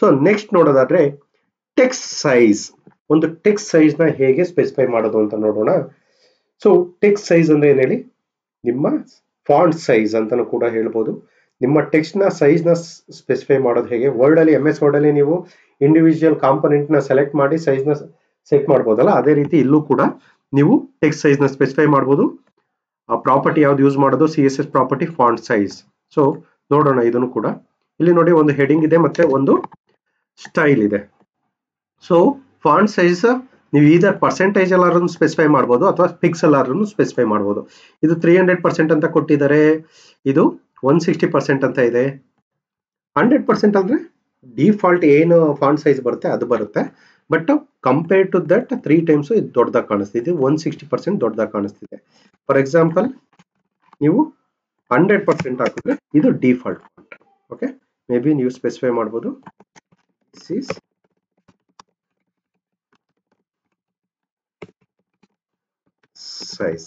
ಸೊ ನೆಕ್ಸ್ಟ್ ನೋಡೋದಾದ್ರೆ ಟೆಕ್ಸ್ಟ್ ಸೈಜ್ ಒಂದು ಟೆಕ್ಸ್ಟ್ ನ ಹೇಗೆ ಸ್ಪೆಸಿಫೈ ಮಾಡೋದು ಅಂತ ನೋಡೋಣ ಸೊ ಟೆಕ್ಸ್ಟ್ ಸೈಜ್ ಅಂದ್ರೆ ಏನು ಹೇಳಿ ನಿಮ್ಮ ಫಾಂಟ್ ಸೈಜ್ ಅಂತಲೂ ಕೂಡ ಹೇಳ್ಬೋದು ನಿಮ್ಮ ಟೆಕ್ಸ್ಟ್ನ ನ ಸ್ಪೆಸಿಫೈ ಮಾಡೋದು ಹೇಗೆ ಅಲ್ಲಿ ಎಮ್ ಎಸ್ ವರ್ಡಲ್ಲಿ ನೀವು ಇಂಡಿವಿಜುವಲ್ ನ ಸೆಲೆಕ್ಟ್ ಮಾಡಿ ಸೈಜ್ನ ಸೆಟ್ ಮಾಡ್ಬೋದಲ್ಲ ಅದೇ ರೀತಿ ಇಲ್ಲೂ ಕೂಡ ನೀವು ಟೆಕ್ಸ್ಟ್ ನ ಸ್ಪೆಸಿಫೈ ಮಾಡ್ಬೋದು ಆ ಪ್ರಾಪರ್ಟಿ ಯಾವ್ದು ಯೂಸ್ ಮಾಡೋದು C S S property font size so ನೋಡೋಣ ಇದನ್ನು ಕೂಡ ಇಲ್ಲಿ ನೋಡಿ ಒಂದು ಹೆಡಿಂಗ್ ಇದೆ ಮತ್ತೆ ಒಂದು ಸ್ಟೈಲ್ ಇದೆ ಸೊ ಫಾಂಟ್ ಸೈಜ್ ನೀವು ಇದರ ಪರ್ಸೆಂಟೇಜ್ ಎಲ್ಲಾದ್ರೂ ಸ್ಪೆಸಿಫೈ ಮಾಡ್ಬೋದು ಅಥವಾ ಫಿಕ್ಸ್ ಎಲ್ಲಾದ್ರೂ ಸ್ಪೆಸಿಫೈ ಮಾಡ್ಬೋದು ಇದು ತ್ರೀ ಹಂಡ್ರೆಡ್ ಪರ್ಸೆಂಟ್ ಅಂತ ಕೊಟ್ಟಿದ್ದಾರೆ ಇದು ಒನ್ ಸಿಕ್ಸ್ಟಿ ಪರ್ಸೆಂಟ್ ಅಂತ ಇದೆ ಹಂಡ್ರೆಡ್ ಪರ್ಸೆಂಟ್ ಅಂದರೆ ಡಿಫಾಲ್ಟ್ ಏನು ಫಾಂಟ್ ಸೈಜ್ ಬರುತ್ತೆ ಅದು ಬರುತ್ತೆ but compare to that three times ಇದು ದೊಡ್ಡದಾಗಿ ಕಾಣಿಸ್ತಿದೆ ಒನ್ ಸಿಕ್ಸ್ಟಿ ಪರ್ಸೆಂಟ್ ದೊಡ್ಡದಾಗಿ ಕಾಣಿಸ್ತಿದೆ ಫಾರ್ ಎಕ್ಸಾಂಪಲ್ ನೀವು ಹಂಡ್ರೆಡ್ ಪರ್ಸೆಂಟ್ ಹಾಕಿದ್ರೆ ಇದು ಡಿಫಾಲ್ಟ್ ಓಕೆ ಮೇ ಬಿ ನೀವು ಸ್ಪೆಸಿಫೈ ಮಾಡ್ಬೋದು ಸೀಸ್ ಸೈಜ್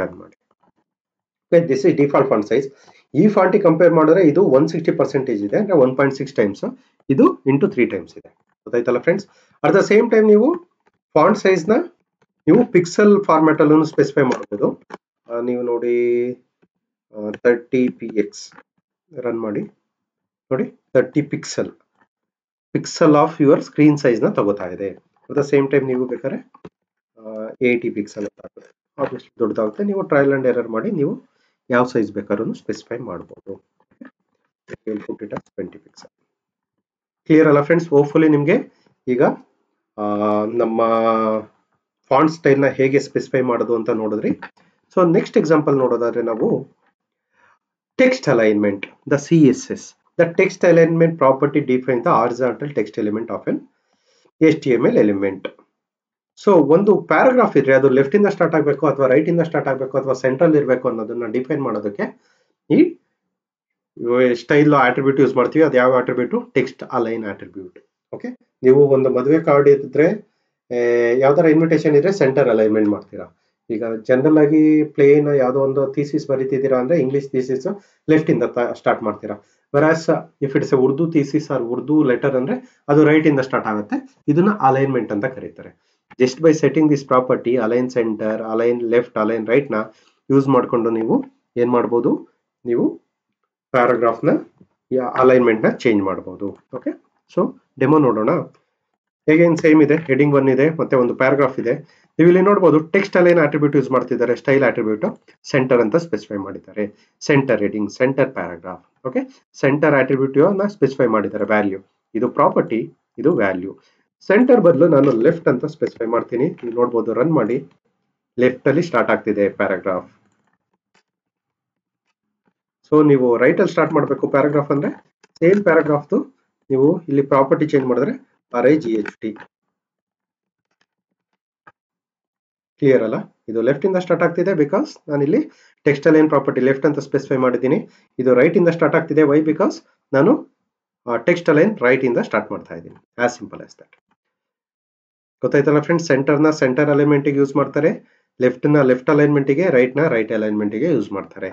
ರನ್ ಮಾಡಿ this is default font size ಈ ಫಾಂಟಿ ಕಂಪೇರ್ ಮಾಡಿದ್ರೆ ಇದು ಒನ್ ಸಿಕ್ಸ್ಟಿ ಪರ್ಸೆಂಟೇಜ್ ಇದೆ ಅಂದ್ರೆ ಒನ್ ಪಾಯಿಂಟ್ ಸಿಕ್ಸ್ ಟೈಮ್ಸ್ ಇದು ಇಂಟು ತ್ರೀ ಟೈಮ್ಸ್ ಇದೆ ಗೊತ್ತಾಯ್ತಲ್ಲ friends at the same time ನೀವು ಫಾಂಟ್ ಸೈಜ್ ನ ನೀವು ಪಿಕ್ಸೆಲ್ ಫಾರ್ಮ್ಯಾಟ್ ಸ್ಪೆಸಿಫೈ ಮಾಡಬಹುದು ನೀವು ನೋಡಿ ತರ್ಟಿ ಪಿ ಎಕ್ಸ್ ರನ್ ಮಾಡಿ ನೋಡಿ thirty pixel pixel of your screen ಸೈಜ್ನ ತಗೋತಾ ಇದೆ ಅಟ್ ದ ಸೇಮ್ ಟೈಮ್ ನೀವು ಬೇಕಾದ್ರೆ ಏಯ್ಟಿ ಪಿಕ್ಸಲ್ ಆಗುತ್ತೆ ಆಬ್ವಿಯಸ್ಲಿ ದೊಡ್ಡದಾಗುತ್ತೆ ನೀವು ಟ್ರಯಲ್ ಆ್ಯಂಡ್ ಎರರ್ ಮಾಡಿ ನೀವು ಯಾವ ಸೈಜ್ ಬೇಕಾದ್ರೂ ಸ್ಪೆಸಿಫೈ ಮಾಡ್ಬೋದು ಟ್ವೆಂಟಿ ಪಿಕ್ಸಲ್ ಕ್ಲಿಯರ್ ಅಲ್ಲ ಫ್ರೆಂಡ್ಸ್ ಹೋಪ್ಫುಲಿ ನಿಮಗೆ ಈಗ ನಮ್ಮ ಫಾಂಟ್ ಸ್ಟೈಲ್ನ ಹೇಗೆ ಸ್ಪೆಸಿಫೈ ಮಾಡೋದು ಅಂತ ನೋಡಿದ್ರಿ ಸೊ ನೆಕ್ಸ್ಟ್ ಎಕ್ಸಾಂಪಲ್ ನೋಡೋದಾದ್ರೆ ನಾವು text alignment the C S S The text alignment property defines the horizontal text element of an HTML element. So ಒಂದು ಪ್ಯಾರಾಗ್ರಾಫ್ ಇದ್ರೆ ಅದು ಲೆಫ್ಟ್ ಇಂದ ಸ್ಟಾರ್ಟ್ ಆಗಬೇಕು ಅಥವಾ ರೈಟ್ ಇಂದ ಸ್ಟಾರ್ಟ್ ಆಗಬೇಕು ಅಥವಾ ಸೆಂಟ್ರಲ್ ಇರಬೇಕು ಅನ್ನೋದನ್ನ ಡಿಫೈನ್ ಮಾಡೋದಕ್ಕೆ ಈ ಸ್ಟೈಲ್ ಆಟ್ರಿಬ್ಯೂಟ್ ಯೂಸ್ ಮಾಡ್ತೀವಿ ಅದು ಯಾವ attribute text align attribute okay ನೀವು ಒಂದು ಮದುವೆ ಕಾರ್ಡ್ ಇದ್ರೆ ಯಾವ್ದಾರ ಇನ್ವಿಟೇಷನ್ ಇದ್ರೆ ಸೆಂಟರ್ ಅಲೈನ್ಮೆಂಟ್ ಮಾಡ್ತೀರಾ ಈಗ ಜನರಲ್ ಆಗಿ ಪ್ಲೇನ್ ಯಾವುದೋ ಒಂದು ಥೀಸಿಸ್ ಬರೀತಿದ್ದೀರಾ ಅಂದ್ರೆ ಇಂಗ್ಲಿಷ್ ಥೀಸಿಸ್ ಲೆಫ್ಟ್ ಇಂದ ಸ್ಟಾರ್ಟ್ ಮಾಡ್ತೀರಾ whereas if it's a Urdu thesis or Urdu letter ಅಂದ್ರೆ ಅದು ರೈಟ್ ಇಂದ ಸ್ಟಾರ್ಟ್ ಆಗುತ್ತೆ ಇದನ್ನ ಅಲೈನ್ಮೆಂಟ್ ಅಂತ ಕರೀತಾರೆ just by setting this property align centre align left align right ನ ಯೂಸ್ ಮಾಡಿಕೊಂಡು ನೀವು ಏನ್ ಮಾಡ್ಬೋದು ನೀವು ಪ್ಯಾರಾಗ್ರಾಫ್ ನ ಅಲೈನ್ಮೆಂಟ್ ನ ಚೇಂಜ್ ಮಾಡಬಹುದು ಓಕೆ ಸೊ ಡೆಮೋ ನೋಡೋಣ ಹೇಗೇನು ಸೇಮ್ ಇದೆ ಹೆಡಿಂಗ್ ಒನ್ ಇದೆ ಮತ್ತೆ ಒಂದು ಪ್ಯಾರಾಗ್ರಾಫ್ ಇದೆ ನೀವು ಇಲ್ಲಿ ನೋಡಬಹುದು ಟೆಕ್ಸ್ಟ್ ಅಲ್ಲಿ ಏನು ಆಟ್ರಿಬ್ಯೂಟ್ ಯೂಸ್ ಮಾಡ್ತಿದ್ದಾರೆ ಸ್ಟೈಲ್ ಆಟ್ರಿಬ್ಯೂಟ್ ಸೆಂಟರ್ ಅಂತ ಸ್ಪೆಸಿಫೈ ಮಾಡಿದ್ದಾರೆ centre heading centre paragraph okay centre ಅನ್ನ ಸ್ಪೆಸಿಫೈ ಮಾಡಿದ್ದಾರೆ ವ್ಯಾಲ್ಯೂ ಇದು ಪ್ರಾಪರ್ಟಿ ಇದು ವ್ಯಾಲ್ಯೂ ಸೆಂಟರ್ ಬದಲು ನಾನು ಲೆಫ್ಟ್ ಅಂತ ಸ್ಪೆಸಿಫೈ ಮಾಡ್ತೀನಿ ನೀವು ನೋಡಬಹುದು ರನ್ ಮಾಡಿ ಲೆಫ್ಟ್ ಅಲ್ಲಿ ಸ್ಟಾರ್ಟ್ ಆಗ್ತಿದೆ ಪ್ಯಾರಾಗ್ರಾಫ್ ಸೊ ನೀವು ರೈಟ್ ಅಲ್ಲಿ ಸ್ಟಾರ್ಟ್ ಮಾಡಬೇಕು ಪ್ಯಾರಾಗ್ರಾಫ್ ಅಂದ್ರೆ ಸೇಮ್ ಪ್ಯಾರಾಗ್ರಾಫ್ ನೀವು ಇಲ್ಲಿ ಪ್ರಾಪರ್ಟಿ ಚೇಂಜ್ ಮಾಡಿದ್ರೆ R I G H T clear ಅಲ್ಲ ಇದು ಲೆಫ್ಟ್ ಇಂದ ಸ್ಟಾರ್ಟ್ ಆಗ್ತಿದೆ ಬಿಕಾಸ್ ನಾನು ಇಲ್ಲಿ ಟೆಕ್ಸ್ಟೈಲ್ ಏನ್ ಪ್ರಾಪರ್ಟಿ ಲೆಫ್ಟ್ ಅಂತ ಸ್ಪೆಸಿಫೈ ಮಾಡಿದ್ದೀನಿ ಇದು ರೈಟ್ ಇಂದ ಸ್ಟಾರ್ಟ್ ಆಗ್ತಿದೆ ವೈ ಬಿಕಾಸ್ ನಾನು ಟೆಕ್ಸ್ಟ್ ಅಲೈನ್ ರೈಟ್ ಇಂದ ಸ್ಟಾರ್ಟ್ ಮಾಡ್ತಾ ಇದ್ದೀನಿ ಆಸ್ ಸಿಂಪಲ್ ಆಸ್ ದಟ್ ಗೊತ್ತಾಯ್ತಲ್ಲ ಫ್ರೆಂಡ್ಸ್ ಸೆಂಟರ್ನ ಸೆಂಟರ್ ಅಲೈನ್ಮೆಂಟಿಗೆ ಯೂಸ್ ಮಾಡ್ತಾರೆ ಲೆಫ್ಟ್ನ ಲೆಫ್ಟ್ ಅಲೈನ್ಮೆಂಟಿಗೆ ರೈಟ್ನ ರೈಟ್ ಅಲೈನ್ಮೆಂಟಿಗೆ ಯೂಸ್ ಮಾಡ್ತಾರೆ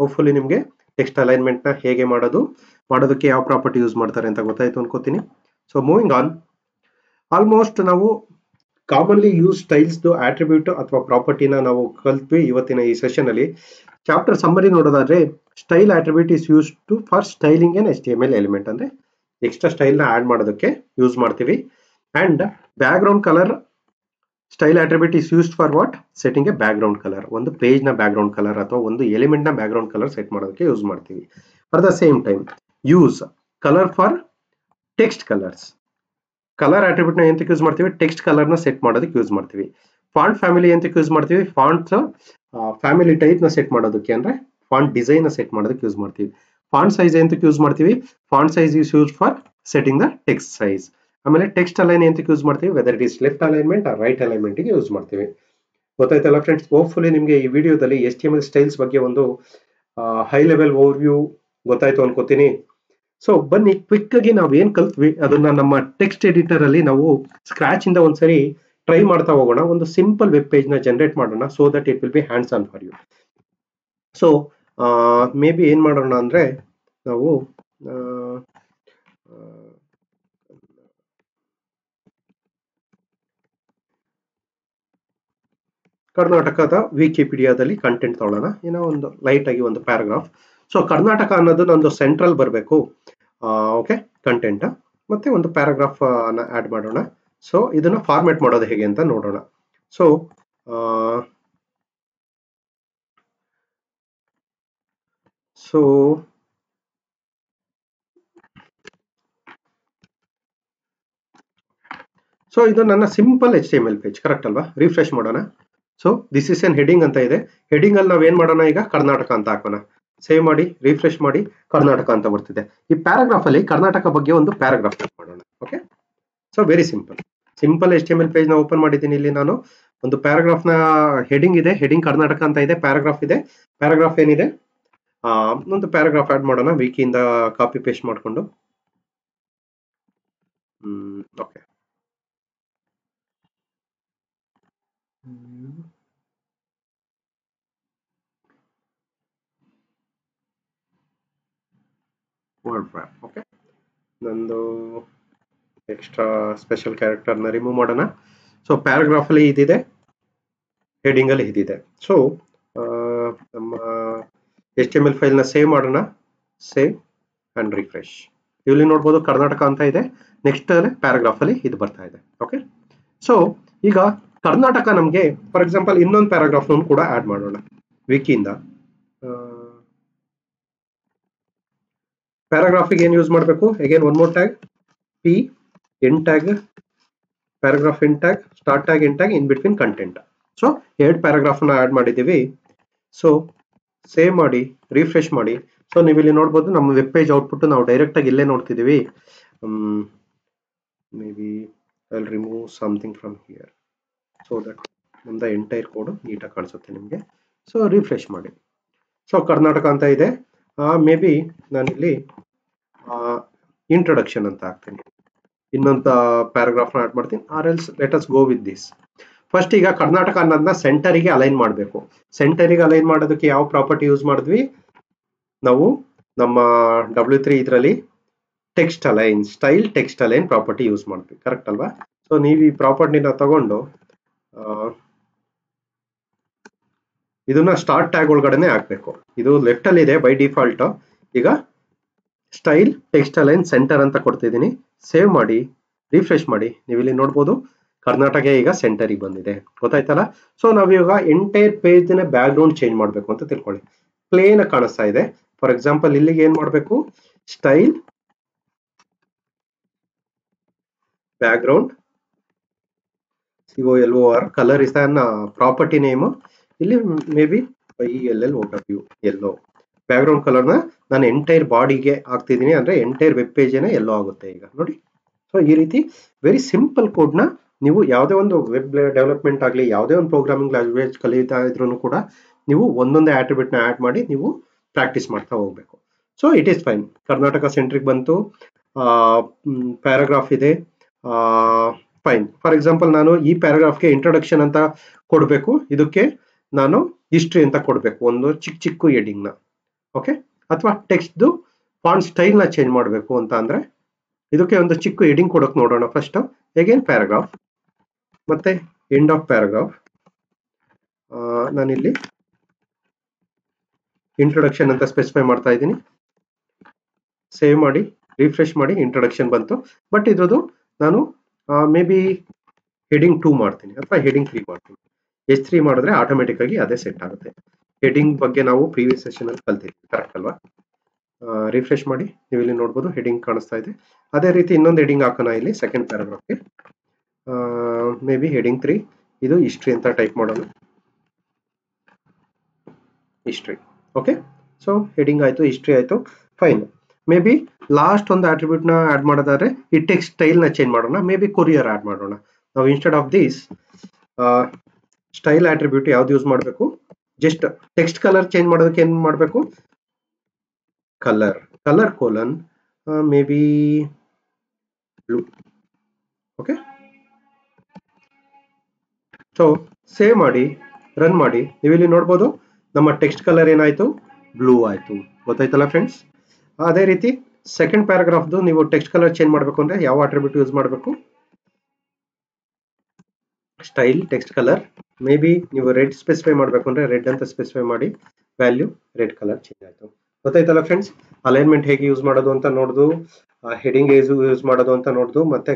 ಹೋಪ್ಫುಲಿ ನಿಮಗೆ ಟೆಕ್ಸ್ಟ್ ಅಲೈನ್ಮೆಂಟ್ನ ಹೇಗೆ ಮಾಡೋದು ಮಾಡೋದಕ್ಕೆ ಯಾವ ಪ್ರಾಪರ್ಟಿ ಯೂಸ್ ಮಾಡ್ತಾರೆ ಅಂತ ಗೊತ್ತಾಯ್ತು ಅನ್ಕೋತೀನಿ ಸೊ ಮೂವಿಂಗ್ ಆನ್ ಆಲ್ಮೋಸ್ಟ್ ನಾವು ಕಾಮನ್ಲಿ ಯೂಸ್ ಸ್ಟೈಲ್ಸ್ ಆಟ್ರಿಬ್ಯೂಟ್ ಅಥವಾ ಪ್ರಾಪರ್ಟಿನ ನಾವು ಕಲ್ತ್ವಿ ಇವತ್ತಿನ ಈ ಸೆಷನ್ ಅಲ್ಲಿ ಚಾಪ್ಟರ್ ಸಮ್ಮರಿ ನೋಡೋದಾದ್ರೆ style attribute is use to for styling an S T M L element ಅಂದ್ರೆ ಎಕ್ಸ್ಟ್ರಾ ಸ್ಟೈಲ್ ನ ಆಡ್ ಮಾಡೋದಕ್ಕೆ ಯೂಸ್ ಮಾಡ್ತೀವಿ and background colour style attribute is use for what setting a background colour ಒಂದು page ನ back colour ಅಥವಾ ಒಂದು element ನ back colour set ಮಾಡೋದಕ್ಕೆ ಯೂಸ್ ಮಾಡ್ತೀವಿ for the same time use colour for text colours colour ನ ಎಂತಕ್ಕೆ use ಮಾಡ್ತೀವಿ ಟೆಕ್ಸ್ಟ್ ಕಲರ್ ನ ಸೆಟ್ ಮಾಡೋದಕ್ಕೆ ಯೂಸ್ ಮಾಡ್ತೀವಿ ಫಾಂಟ್ ಫ್ಯಾಮಿಲಿ ಎಂತಕ್ಕೆ ಯೂಸ್ ಮಾಡ್ತೀವಿ ಫಾಂಟ್ ಫ್ಯಾಮಿಲಿ ಟೈಪ್ ನ ಸೆಟ್ ಮಾಡೋದಕ್ಕೆ ಅಂದ್ರೆ ಫಾಂಟ್ ಡಿಸೈನ್ ನ ಸೆಟ್ ಮಾಡೋದಕ್ಕೆ ಯೂಸ್ ಮಾಡ್ತೀವಿ ಫಾಂಟ್ ಸೈಜ್ ಎಂತಕ್ಕೆ ಯೂಸ್ ಮಾಡ್ತೀವಿ font size is use for setting the text size ಆಮೇಲೆ ಟೆಕ್ಸ್ಟ್ ಅಲೈನ್ ಎಂತಕ್ಕೆ ಯೂಸ್ ಮಾಡ್ತೀವಿ whether it is left alignment ಆ ರೈಟ್ ಅಲೈನ್ಮೆಂಟ್ ಗೆ ಯೂಸ್ ಮಾಡ್ತೀವಿ ಗೊತ್ತಾಯ್ತಲ್ಲ ಫ್ರೆಂಡ್ಸ್ ಹೋಪ್ಫುಲಿ ನಿಮಗೆ ಈ ವಿಡಿಯೋದಲ್ಲಿ S T M L styles ಬಗ್ಗೆ ಒಂದು ಹೈ ಲೆವೆಲ್ ಓವರ್ ವ್ಯೂ ಗೊತ್ತಾಯ್ತು ಅನ್ಕೋತೀನಿ ಸೊ ಬನ್ನಿ ಕ್ವಿಕ್ ಆಗಿ ನಾವು ಏನ್ ಕಲ್ತ್ವಿ ಅದನ್ನ ನಮ್ಮ ಟೆಕ್ಸ್ಟ್ ಎಡಿಟರ್ ಅಲ್ಲಿ ನಾವು ಸ್ಕ್ರಾಚ್ ಇಂದ ಒಂದ್ಸರಿ ಟ್ರೈ ಮಾಡ್ತಾ ಹೋಗೋಣ ಒಂದು ಸಿಂಪಲ್ ವೆಬ್ ಪೇಜ್ ನ ಜನರೇಟ್ ಮಾಡೋಣ so that it will be hands on for you so maybe ಏನ್ ಮಾಡೋಣ ಅಂದ್ರೆ ನಾವು ಕರ್ನಾಟಕದ ವಿಕಿಪೀಡಿಯಾದಲ್ಲಿ ಕಂಟೆಂಟ್ ತಗೊಳ್ಳೋಣ ಏನೋ ಒಂದು ಲೈಟ್ ಆಗಿ ಒಂದು ಪ್ಯಾರಾಗ್ರಾಫ್ ಸೊ ಕರ್ನಾಟಕ ಅನ್ನೋದು ನಂದು ಸೆಂಟ್ರಲ್ ಬರಬೇಕು ಓಕೆ ಕಂಟೆಂಟ್ ಮತ್ತೆ ಒಂದು ಪ್ಯಾರಾಗ್ರಾಫ್ ಆಡ್ ಮಾಡೋಣ ಸೊ ಇದನ್ನ ಫಾರ್ಮೆಟ್ ಮಾಡೋದು ಹೇಗೆ ಅಂತ ನೋಡೋಣ ಸೊ ಸೊ ಸೊ ಇದು ನನ್ನ simple H T M L page correct ಅಲ್ವಾ ರಿಫ್ರೆಶ್ ಮಾಡೋಣ so this is an heading ಅಂತ ಇದೆ ಹೆಡಿಂಗ್ ಅಲ್ಲಿ ಏನ್ ಮಾಡೋಣ ಈಗ ಕರ್ನಾಟಕ ಅಂತ ಹಾಕೋಣ ಸೇವ್ ಮಾಡಿ ರಿಫ್ರೆಶ್ ಮಾಡಿ ಕರ್ನಾಟಕ ಅಂತ ಬರ್ತಿದೆ ಈ ಪ್ಯಾರಾಗ್ರಾಫ್ ಅಲ್ಲಿ ಕರ್ನಾಟಕ ಬಗ್ಗೆ ಒಂದು ಪ್ಯಾರಾಗ್ರಾಫ್ ಮಾಡೋಣ okay so very simple simple H T M L page ನ ಓಪನ್ ಮಾಡಿದ್ದೀನಿ ಇಲ್ಲಿ ನಾನು ಒಂದು ಪ್ಯಾರಾಗ್ರಾಫ್ ನ ಹೆಡಿಂಗ್ ಇದೆ ಹೆಡಿಂಗ್ ಕರ್ನಾಟಕ ಅಂತ ಇದೆ ಪ್ಯಾರಾಗ್ರಾಫ್ ಇದೆ ಪ್ಯಾರಾಗ್ರಾಫ್ ಏನಿದೆ ಒಂದು ಪ್ಯಾರಾಗ್ರಾಫ್ ಆಡ್ ಮಾಡೋಣ ಇಂದ ಕಾಪಿ ಪೇಸ್ಟ್ ಮಾಡಿಕೊಂಡು ಓಕೆ ವರ್ಡ್ ರ್ಯಾಪ್ ಓಕೆ ನಂದು ಎಕ್ಸ್ಟ್ರಾ ಸ್ಪೆಷಲ್ ಕ್ಯಾರೆಕ್ಟರ್ನ ರಿಮೂವ್ ಮಾಡೋಣ ಸೊ ಪ್ಯಾರಾಗ್ರಾಫಲ್ಲಿ ಇದಿದೆ ಹೆಡಿಂಗಲ್ಲಿ ಇದಿದೆ ಸೊ ನಮ್ಮ ಎಚ್ ಎಮ್ ಎಲ್ ಫೈಲ್ನ ಸೇವ್ ಮಾಡೋಣ ಸೇವ್ ಆ್ಯಂಡ್ ರಿಫ್ರೆಶ್ ಇಲ್ಲಿ ನೋಡ್ಬೋದು ಕರ್ನಾಟಕ ಅಂತ ಇದೆ ನೆಕ್ಸ್ಟ್ ಪ್ಯಾರಾಗ್ರಾಫಲ್ಲಿ ಇದು ಬರ್ತಾ ಇದೆ ಓಕೆ ಸೊ ಈಗ ಕರ್ನಾಟಕ ನಮಗೆ ಫಾರ್ ಎಕ್ಸಾಂಪಲ್ ಇನ್ನೊಂದು ಪ್ಯಾರಾಗ್ರಾಫ್ನ ಕೂಡ ಆ್ಯಡ್ ಮಾಡೋಣ ವಿಕಿಯಿಂದ ಪ್ಯಾರಾಗ್ರಾಫಿಗೆ ಏನು ಯೂಸ್ ಮಾಡಬೇಕು again one more tag P and tag paragraph in tag start tag in tag in between content so ಎರಡು ಪ್ಯಾರಾಗ್ರಾಫ್ನ ಆ್ಯಡ್ ಮಾಡಿದ್ದೀವಿ ಸೊ ಸೇವ್ ಮಾಡಿ ರಿಫ್ರೆಶ್ ಮಾಡಿ ಸೊ ನೀವು ಇಲ್ಲಿ ನೋಡ್ಬೋದು ನಮ್ಮ ವೆಬ್ ಪೇಜ್ ಔಟ್ಪುಟ್ ನಾವು ಡೈರೆಕ್ಟಾಗಿ ಇಲ್ಲೇ ನೋಡ್ತಿದ್ದೀವಿ maybe I remove something from here so that ನಮ್ದು ಎಂಟೈರ್ ಕೋಡು ನೀಟಾಗಿ ಕಾಣಿಸುತ್ತೆ ನಿಮಗೆ ಸೊ ರಿಫ್ರೆಶ್ ಮಾಡಿ ಸೊ ಕರ್ನಾಟಕ ಅಂತ ಇದೆ ಮೇ ಬಿ ನಾನಿಲ್ಲಿ ಇಂಟ್ರೊಡಕ್ಷನ್ ಅಂತ ಹಾಕ್ತೀನಿ ಇನ್ನೊಂದು ಪ್ಯಾರಾಗ್ರಾಫ್ನ ಆಡ್ ಮಾಡ್ತೀನಿ or else let's go with this first ಈಗ ಕರ್ನಾಟಕ ಅನ್ನೋದನ್ನ ಸೆಂಟರಿಗೆ ಅಲೈನ್ ಮಾಡಬೇಕು ಸೆಂಟರಿಗೆ ಅಲೈನ್ ಮಾಡೋದಕ್ಕೆ ಯಾವ ಪ್ರಾಪರ್ಟಿ ಯೂಸ್ ಮಾಡಿದ್ವಿ ನಾವು ನಮ್ಮ ಡಬ್ಲ್ಯೂ ತ್ರೀ ಇದರಲ್ಲಿ text align style text align property use ಮಾಡ್ತೀವಿ ಕರೆಕ್ಟ್ ಅಲ್ವಾ ಸೊ ನೀವು ಈ ಪ್ರಾಪರ್ಟಿನ ತಗೊಂಡು ಇದನ್ನ ಸ್ಟಾರ್ಟ್ ಟ್ಯಾಗ್ ಒಳಗಡೆನೆ ಹಾಕ್ಬೇಕು ಇದು ಲೆಫ್ಟ್ ಅಲ್ಲಿ ಇದೆ ಬೈ ಡಿಫಾಲ್ಟ್ ಈಗ ಸ್ಟೈಲ್ ಟೆಕ್ಸ್ಟ್ ಅಲೈನ್ ಸೆಂಟರ್ ಅಂತ ಕೊಡ್ತಿದ್ದೀನಿ ಸೇವ್ ಮಾಡಿ ರಿಫ್ರೆಶ್ ಮಾಡಿ ನೀವು ಇಲ್ಲಿ ನೋಡ್ಬೋದು ಕರ್ನಾಟಕ ಈಗ ಸೆಂಟರಿಗೆ ಬಂದಿದೆ ಗೊತ್ತಾಯ್ತಲ್ಲ ಸೊ ನಾವಿವಾಗ ಎಂಟೈರ್ ನ ಬ್ಯಾಕ್ ಗ್ರೌಂಡ್ ಚೇಂಜ್ ಮಾಡಬೇಕು ಅಂತ ತಿಳ್ಕೊಳ್ಳಿ ಪ್ಲೇನ್ ಕಾಣಿಸ್ತಾ ಇದೆ ಫಾರ್ ಎಕ್ಸಾಂಪಲ್ ಇಲ್ಲಿಗೆ ಏನ್ ಮಾಡಬೇಕು style background C O L O R colour is property name ಇಲ್ಲಿ ಮೇ ಬಿ ಈ ಎಲ್ ಎಲ್ out of you yellow background ಕಲರ್ನ ನಾನು ಎಂಟೈರ್ ಬಾಡಿಗೆ ಹಾಕ್ತಿದ್ದೀನಿ ಅಂದ್ರೆ ಎಂಟೈರ್ ವೆಬ್ ಪೇಜೇನೆ ಎಲ್ಲೋ ಆಗುತ್ತೆ ಈಗ ನೋಡಿ ಸೊ ಈ ರೀತಿ ವೆರಿ ಸಿಂಪಲ್ ಕೋಡ್ ನ ನೀವು ಯಾವುದೇ ಒಂದು ವೆಬ್ ಡೆವಲಪ್ಮೆಂಟ್ ಆಗಲಿ ಯಾವುದೇ ಒಂದು ಪ್ರೋಗ್ರಾಮಿಂಗ್ ಲ್ಯಾಂಗ್ವೇಜ್ ಕಲಿತಾ ಇದ್ರೂ ಕೂಡ ನೀವು ಒಂದೊಂದೇ ನ ಆ್ಯಡ್ ಮಾಡಿ ನೀವು ಪ್ರಾಕ್ಟೀಸ್ ಮಾಡ್ತಾ ಹೋಗಬೇಕು so it is fine Karnataka centric ಬಂತು ಪ್ಯಾರಾಗ್ರಾಫ್ ಇದೆ ಫೈನ್ ಫಾರ್ ಎಕ್ಸಾಂಪಲ್ ನಾನು ಈ ಪ್ಯಾರಾಗ್ರಾಫ್ಗೆ ಇಂಟ್ರೊಡಕ್ಷನ್ ಅಂತ ಕೊಡಬೇಕು ಇದಕ್ಕೆ ನಾನು ಹಿಸ್ಟ್ರಿ ಅಂತ ಕೊಡಬೇಕು ಒಂದು ಚಿಕ್ಕ ಚಿಕ್ಕ ಎಡಿಂಗ್ನ ಓಕೆ ಅಥವಾ ಟೆಕ್ಸ್ಟ್ದು ಫಾಂಟ್ ಸ್ಟೈಲ್ನ ಚೇಂಜ್ ಮಾಡಬೇಕು ಅಂತ ಅಂದರೆ ಇದಕ್ಕೆ ಒಂದು ಚಿಕ್ಕ ಎಡಿಂಗ್ ಕೊಡೋಕೆ ನೋಡೋಣ ಫಸ್ಟು ಎಗೇನ್ ಪ್ಯಾರಾಗ್ರಾಫ್ ಮತ್ತೆ ಎಂಡ್ ಆಫ್ ಪ್ಯಾರಾಗ್ರಾಫ್ ನಾನಿಲ್ಲಿ ಇಂಟ್ರೊಡಕ್ಷನ್ ಅಂತ ಸ್ಪೆಸಿಫೈ ಮಾಡ್ತಾ ಇದ್ದೀನಿ ಸೇವ್ ಮಾಡಿ ರಿಫ್ರೆಶ್ ಮಾಡಿ ಇಂಟ್ರೊಡಕ್ಷನ್ ಬಂತು ಬಟ್ ಇದ್ರದ್ದು ನಾನು ಮೇ ಬಿ ಹೆಡಿಂಗ್ ಟೂ ಮಾಡ್ತೀನಿ ಅಥವಾ ಹೆಡಿಂಗ್ ತ್ರೀ ಮಾಡ್ತೀನಿ ಎಚ್ ತ್ರೀ ಮಾಡಿದ್ರೆ ಆಟೋಮೆಟಿಕ್ ಆಗಿ ಅದೇ ಸೆಟ್ ಆಗುತ್ತೆ ಹೆಡಿಂಗ್ ಬಗ್ಗೆ ನಾವು ಪ್ರೀವಿಯಸ್ ಸೆಷನ್ ಅಲ್ಲಿ ಕಲ್ತಿದ್ವಿ ಕರೆಕ್ಟ್ ಅಲ್ವಾ ರಿಫ್ರೆಶ್ ಮಾಡಿ ನೀವು ಇಲ್ಲಿ ನೋಡ್ಬೋದು ಹೆಡಿಂಗ್ ಕಾಣಿಸ್ತಾ ಇದೆ ಅದೇ ರೀತಿ ಇನ್ನೊಂದು ಹೆಡಿಂಗ್ ಹಾಕೋಣ ಇಲ್ಲಿ ಸೆಕೆಂಡ್ ಪ್ಯಾರಾಗ್ರಾಫ್ಗೆ ಮೇ ಬಿ ಹೆಡಿಂಗ್ ತ್ರೀ ಇದು ಹಿಸ್ಟ್ರಿ ಅಂತ ಟೈಪ್ ಮಾಡೋಣ ಹಿಸ್ಟ್ರಿ ಓಕೆ ಸೊ ಹೆಡಿಂಗ್ ಆಯಿತು ಹಿಸ್ಟ್ರಿ ಆಯಿತು ಫೈನ್ ಮೇ ಬಿ ಲಾಸ್ಟ್ ಒಂದು ಆಟ್ರಿಬ್ಯೂಟ್ನ ಆ್ಯಡ್ ಮಾಡೋದಾದ್ರೆ ಸ್ಟೈಲ್ ಸ್ಟೈಲ್ನ ಚೇಂಜ್ ಮಾಡೋಣ ಮೇ ಬಿ ಕೊರಿಯರ್ ಆ್ಯಡ್ ಮಾಡೋಣ ನಾವು instead of these style attribute ಯಾವ್ದು ಯೂಸ್ ಮಾಡಬೇಕು ಜಸ್ಟ್ ಟೆಕ್ಸ್ಟ್ ಕಲರ್ ಚೇಂಜ್ ಮಾಡೋದಕ್ಕೆ ಏನ್ ಮಾಡಬೇಕು colour colour colon maybe blue okay so save ಮಾಡಿ ರನ್ ಮಾಡಿ ನೀವಿಲ್ಲಿ ನೋಡ್ಬೋದು ನಮ್ಮ ಟೆಕ್ಸ್ಟ್ ಕಲರ್ ಏನಾಯ್ತು ಬ್ಲೂ ಆಯ್ತು ಗೊತ್ತಾಯ್ತಲ್ಲ ಫ್ರೆಂಡ್ಸ್ ಅದೇ ರೀತಿ ಸೆಕೆಂಡ್ ಪ್ಯಾರಾಗ್ರಾಫ್ದು ನೀವು ಟೆಕ್ಸ್ಟ್ ಕಲರ್ ಚೇಂಜ್ ಮಾಡಬೇಕು ಅಂದ್ರೆ ಯಾವ ಆಟ್ರಿಬ್ಯೂಟ್ ಯೂಸ್ ಮಾಡಬೇಕು style text colour maybe ನೀವು ರೆಡ್ ಸ್ಪೆಸಿಫೈ ಮಾಡಬೇಕು ಅಂದ್ರೆ ರೆಡ್ ಅಂತ ಸ್ಪೆಸಿಫೈ ಮಾಡಿ ವ್ಯಾಲ್ಯೂ ರೆಡ್ ಕಲರ್ ಚೇಂಜ್ ಆಯಿತು ಗೊತ್ತಾಯ್ತಲ್ಲ ಫ್ರೆಂಡ್ಸ್ ಅಲೈನ್ಮೆಂಟ್ ಹೇಗೆ ಯೂಸ್ ಮಾಡೋದು ಅಂತ ನೋಡ್ದು ಹೆಡಿಂಗ್ ಏಜ್ ಯೂಸ್ ಮಾಡೋದು ಅಂತ ನೋಡ್ದು ಮತ್ತೆ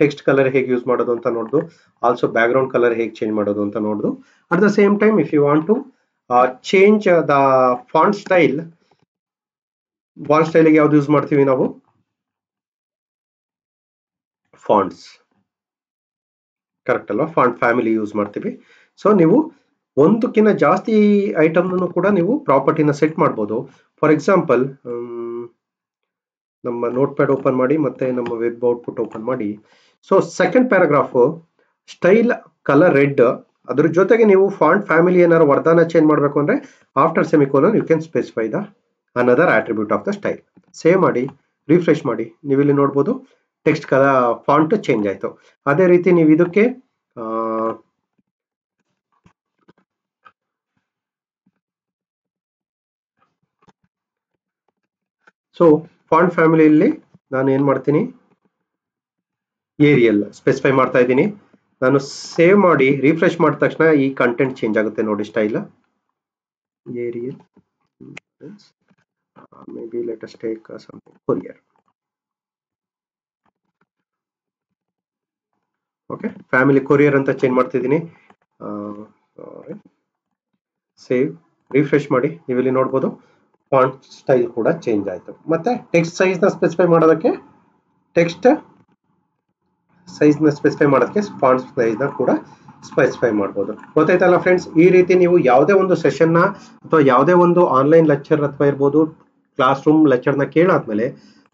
ಟೆಕ್ಸ್ಟ್ ಕಲರ್ ಹೇಗೆ ಯೂಸ್ ಮಾಡೋದು ಅಂತ ನೋಡ್ದು ಆಲ್ಸೋ ಬ್ಯಾಕ್ಗ್ರೌಂಡ್ ಕಲರ್ ಹೇಗೆ ಚೇಂಜ್ ಮಾಡೋದು ಅಂತ ನೋಡ್ದು at the same time if you want to change the font style ಬಾಲ್ ಸ್ಟೈಲಿಗೆ ಯಾವ್ದು ಯೂಸ್ ಮಾಡ್ತೀವಿ ನಾವು ಫಾಂಟ್ಸ್ ಕರೆಕ್ಟ್ ಅಲ್ವಾ ಫಾಂಟ್ ಫ್ಯಾಮಿಲಿ ಯೂಸ್ ಮಾಡ್ತೀವಿ ಸೊ ನೀವು ಒಂದಕ್ಕಿಂತ ಜಾಸ್ತಿ ಐಟಮ್ನೂ ಕೂಡ ನೀವು ಪ್ರಾಪರ್ಟಿನ ಸೆಟ್ ಮಾಡ್ಬೋದು ಫಾರ್ ಎಕ್ಸಾಂಪಲ್ ನಮ್ಮ ನೋಟ್ ಪ್ಯಾಡ್ ಓಪನ್ ಮಾಡಿ ಮತ್ತೆ ನಮ್ಮ ವೆಬ್ ಔಟ್ಪುಟ್ ಓಪನ್ ಮಾಡಿ so second paragraph style colour red ಅದ್ರ ಜೊತೆಗೆ ನೀವು ಫಾಂಟ್ ಫ್ಯಾಮಿಲಿ ಏನಾದ್ರು ವರ್ಧಾನ ಚೇಂಜ್ ಮಾಡಬೇಕು ಅಂದರೆ after semicolon you can specify the another attribute of the style save ಮಾಡಿ ರಿಫ್ರೆಶ್ ಮಾಡಿ ನೀವು ಇಲ್ಲಿ ನೋಡ್ಬೋದು ಟೆಕ್ಸ್ಟ್ ಕಲ ಫಾಂಟ್ ಚೇಂಜ್ ಆಯಿತು ಅದೇ ರೀತಿ ನೀವು ಇದಕ್ಕೆ ಸೊ ಫಾಂಟ್ ಫ್ಯಾಮಿಲಿಯಲ್ಲಿ ನಾನು ಏನ್ ಮಾಡ್ತೀನಿ ಏರಿಯಲ್ ಸ್ಪೆಸಿಫೈ ಮಾಡ್ತಾ ಇದ್ದೀನಿ ನಾನು ಸೇವ್ ಮಾಡಿ ರಿಫ್ರೆಶ್ ಮಾಡಿದ ತಕ್ಷಣ ಈ ಕಂಟೆಂಟ್ ಚೇಂಜ್ ಆಗುತ್ತೆ ನೋಡಿ style Arial maybe latest take something Courier okay family Courier ಅಂತ ಚೇಂಜ್ ಮಾಡ್ತಿದ್ದೀನಿ ಸೇವ್ ರಿಫ್ರೆಶ್ ಮಾಡಿ ನೀವಿಲ್ಲಿ ನೋಡ್ಬೋದು ಫಾಂಟ್ ಸ್ಟೈಲ್ ಕೂಡ ಚೇಂಜ್ ಆಯಿತು ಮತ್ತೆ ಟೆಕ್ಸ್ಟ್ ಸೈಜ್ನ ಸ್ಪೆಸಿಫೈ ಮಾಡೋದಕ್ಕೆ ಟೆಕ್ಸ್ಟ್ ಸೈಜ್ನ ಸ್ಪೆಸಿಫೈ ಮಾಡೋದಕ್ಕೆ ಫಾಂಟ್ ಸೈಜ್ನ ಕೂಡ ಸ್ಪೆಸಿಫೈ ಮಾಡ್ಬೋದು ಗೊತ್ತಾಯ್ತಲ್ಲ ಫ್ರೆಂಡ್ಸ್ ಈ ರೀತಿ ನೀವು ಯಾವುದೇ ಒಂದು ಸೆಷನ್ನ ಅಥವಾ ಯಾವುದೇ ಒಂದು ಆನ್ಲೈನ್ ಲೆಕ್ಚರ್ ಅಥವಾ ಇರ್ಬೋದು ಕ್ಲಾಸ್ ರೂಮ್ ಲೆಕ್ಚರ್ನ ಕೇಳಾದ್ಮೇಲೆ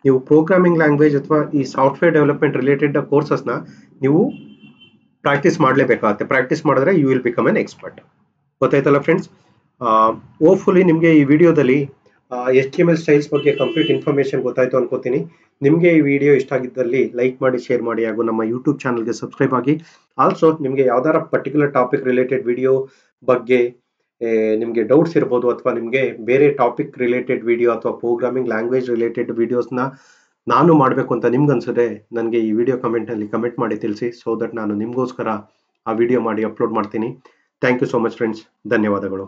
ನೀವು ಪ್ರೋಗ್ರಾಮಿಂಗ್ ಲ್ಯಾಂಗ್ವೇಜ್ ಅಥವಾ ಈ ಸಾಫ್ಟ್ವೇರ್ ಡೆವಲಪ್ಮೆಂಟ್ ರಿಲೇಟೆಡ್ ಕೋರ್ಸಸ್ನ ನೀವು ಪ್ರಾಕ್ಟೀಸ್ ಮಾಡಲೇಬೇಕಾಗುತ್ತೆ ಪ್ರಾಕ್ಟೀಸ್ ಮಾಡಿದ್ರೆ you will become an expert ಗೊತ್ತಾಯ್ತಲ್ಲ ಫ್ರೆಂಡ್ಸ್ ಓಪ್ಫುಲಿ ನಿಮಗೆ ಈ ವಿಡಿಯೋದಲ್ಲಿ ಎಚ್ ಎಮ್ ಎಲ್ ಸ್ಟೈಲ್ಸ್ ಬಗ್ಗೆ ಕಂಪ್ಲೀಟ್ ಇನ್ಫಾರ್ಮೇಷನ್ ಗೊತ್ತಾಯ್ತು ಅನ್ಕೋತೀನಿ ನಿಮಗೆ ಈ ವಿಡಿಯೋ ಇಷ್ಟ ಆಗಿದ್ದಲ್ಲಿ ಲೈಕ್ ಮಾಡಿ ಶೇರ್ ಮಾಡಿ ಹಾಗೂ ನಮ್ಮ ಯೂಟ್ಯೂಬ್ ಚಾನಲ್ಗೆ ಸಬ್ಸ್ಕ್ರೈಬ್ ಆಗಿ ಆಲ್ಸೋ ನಿಮಗೆ ಯಾವ್ದಾರ ಪರ್ಟಿಕ್ಯುಲರ್ ಟಾಪಿಕ್ ರಿಲೇಟೆಡ್ ವಿಡಿಯೋ ಬಗ್ಗೆ ನಿಮಗೆ ಡೌಟ್ಸ್ ಇರ್ಬೋದು ಅಥವಾ ನಿಮಗೆ ಬೇರೆ ಟಾಪಿಕ್ ರಿಲೇಟೆಡ್ ವಿಡಿಯೋ ಅಥವಾ ಪ್ರೋಗ್ರಾಮಿಂಗ್ ಲ್ಯಾಂಗ್ವೇಜ್ ರಿಲೇಟೆಡ್ ವಿಡಿಯೋಸ್ನ ನಾನು ಮಾಡಬೇಕು ಅಂತ ನಿಮ್ಗೆ ಅನ್ಸುತ್ತೆ ನನಗೆ ಈ ವಿಡಿಯೋ ಕಮೆಂಟಲ್ಲಿ ಕಮೆಂಟ್ ಮಾಡಿ ತಿಳಿಸಿ ಸೊ ದಟ್ ನಾನು ನಿಮಗೋಸ್ಕರ ಆ ವಿಡಿಯೋ ಮಾಡಿ ಅಪ್ಲೋಡ್ ಮಾಡ್ತೀನಿ thank you so much friends ಧನ್ಯವಾದಗಳು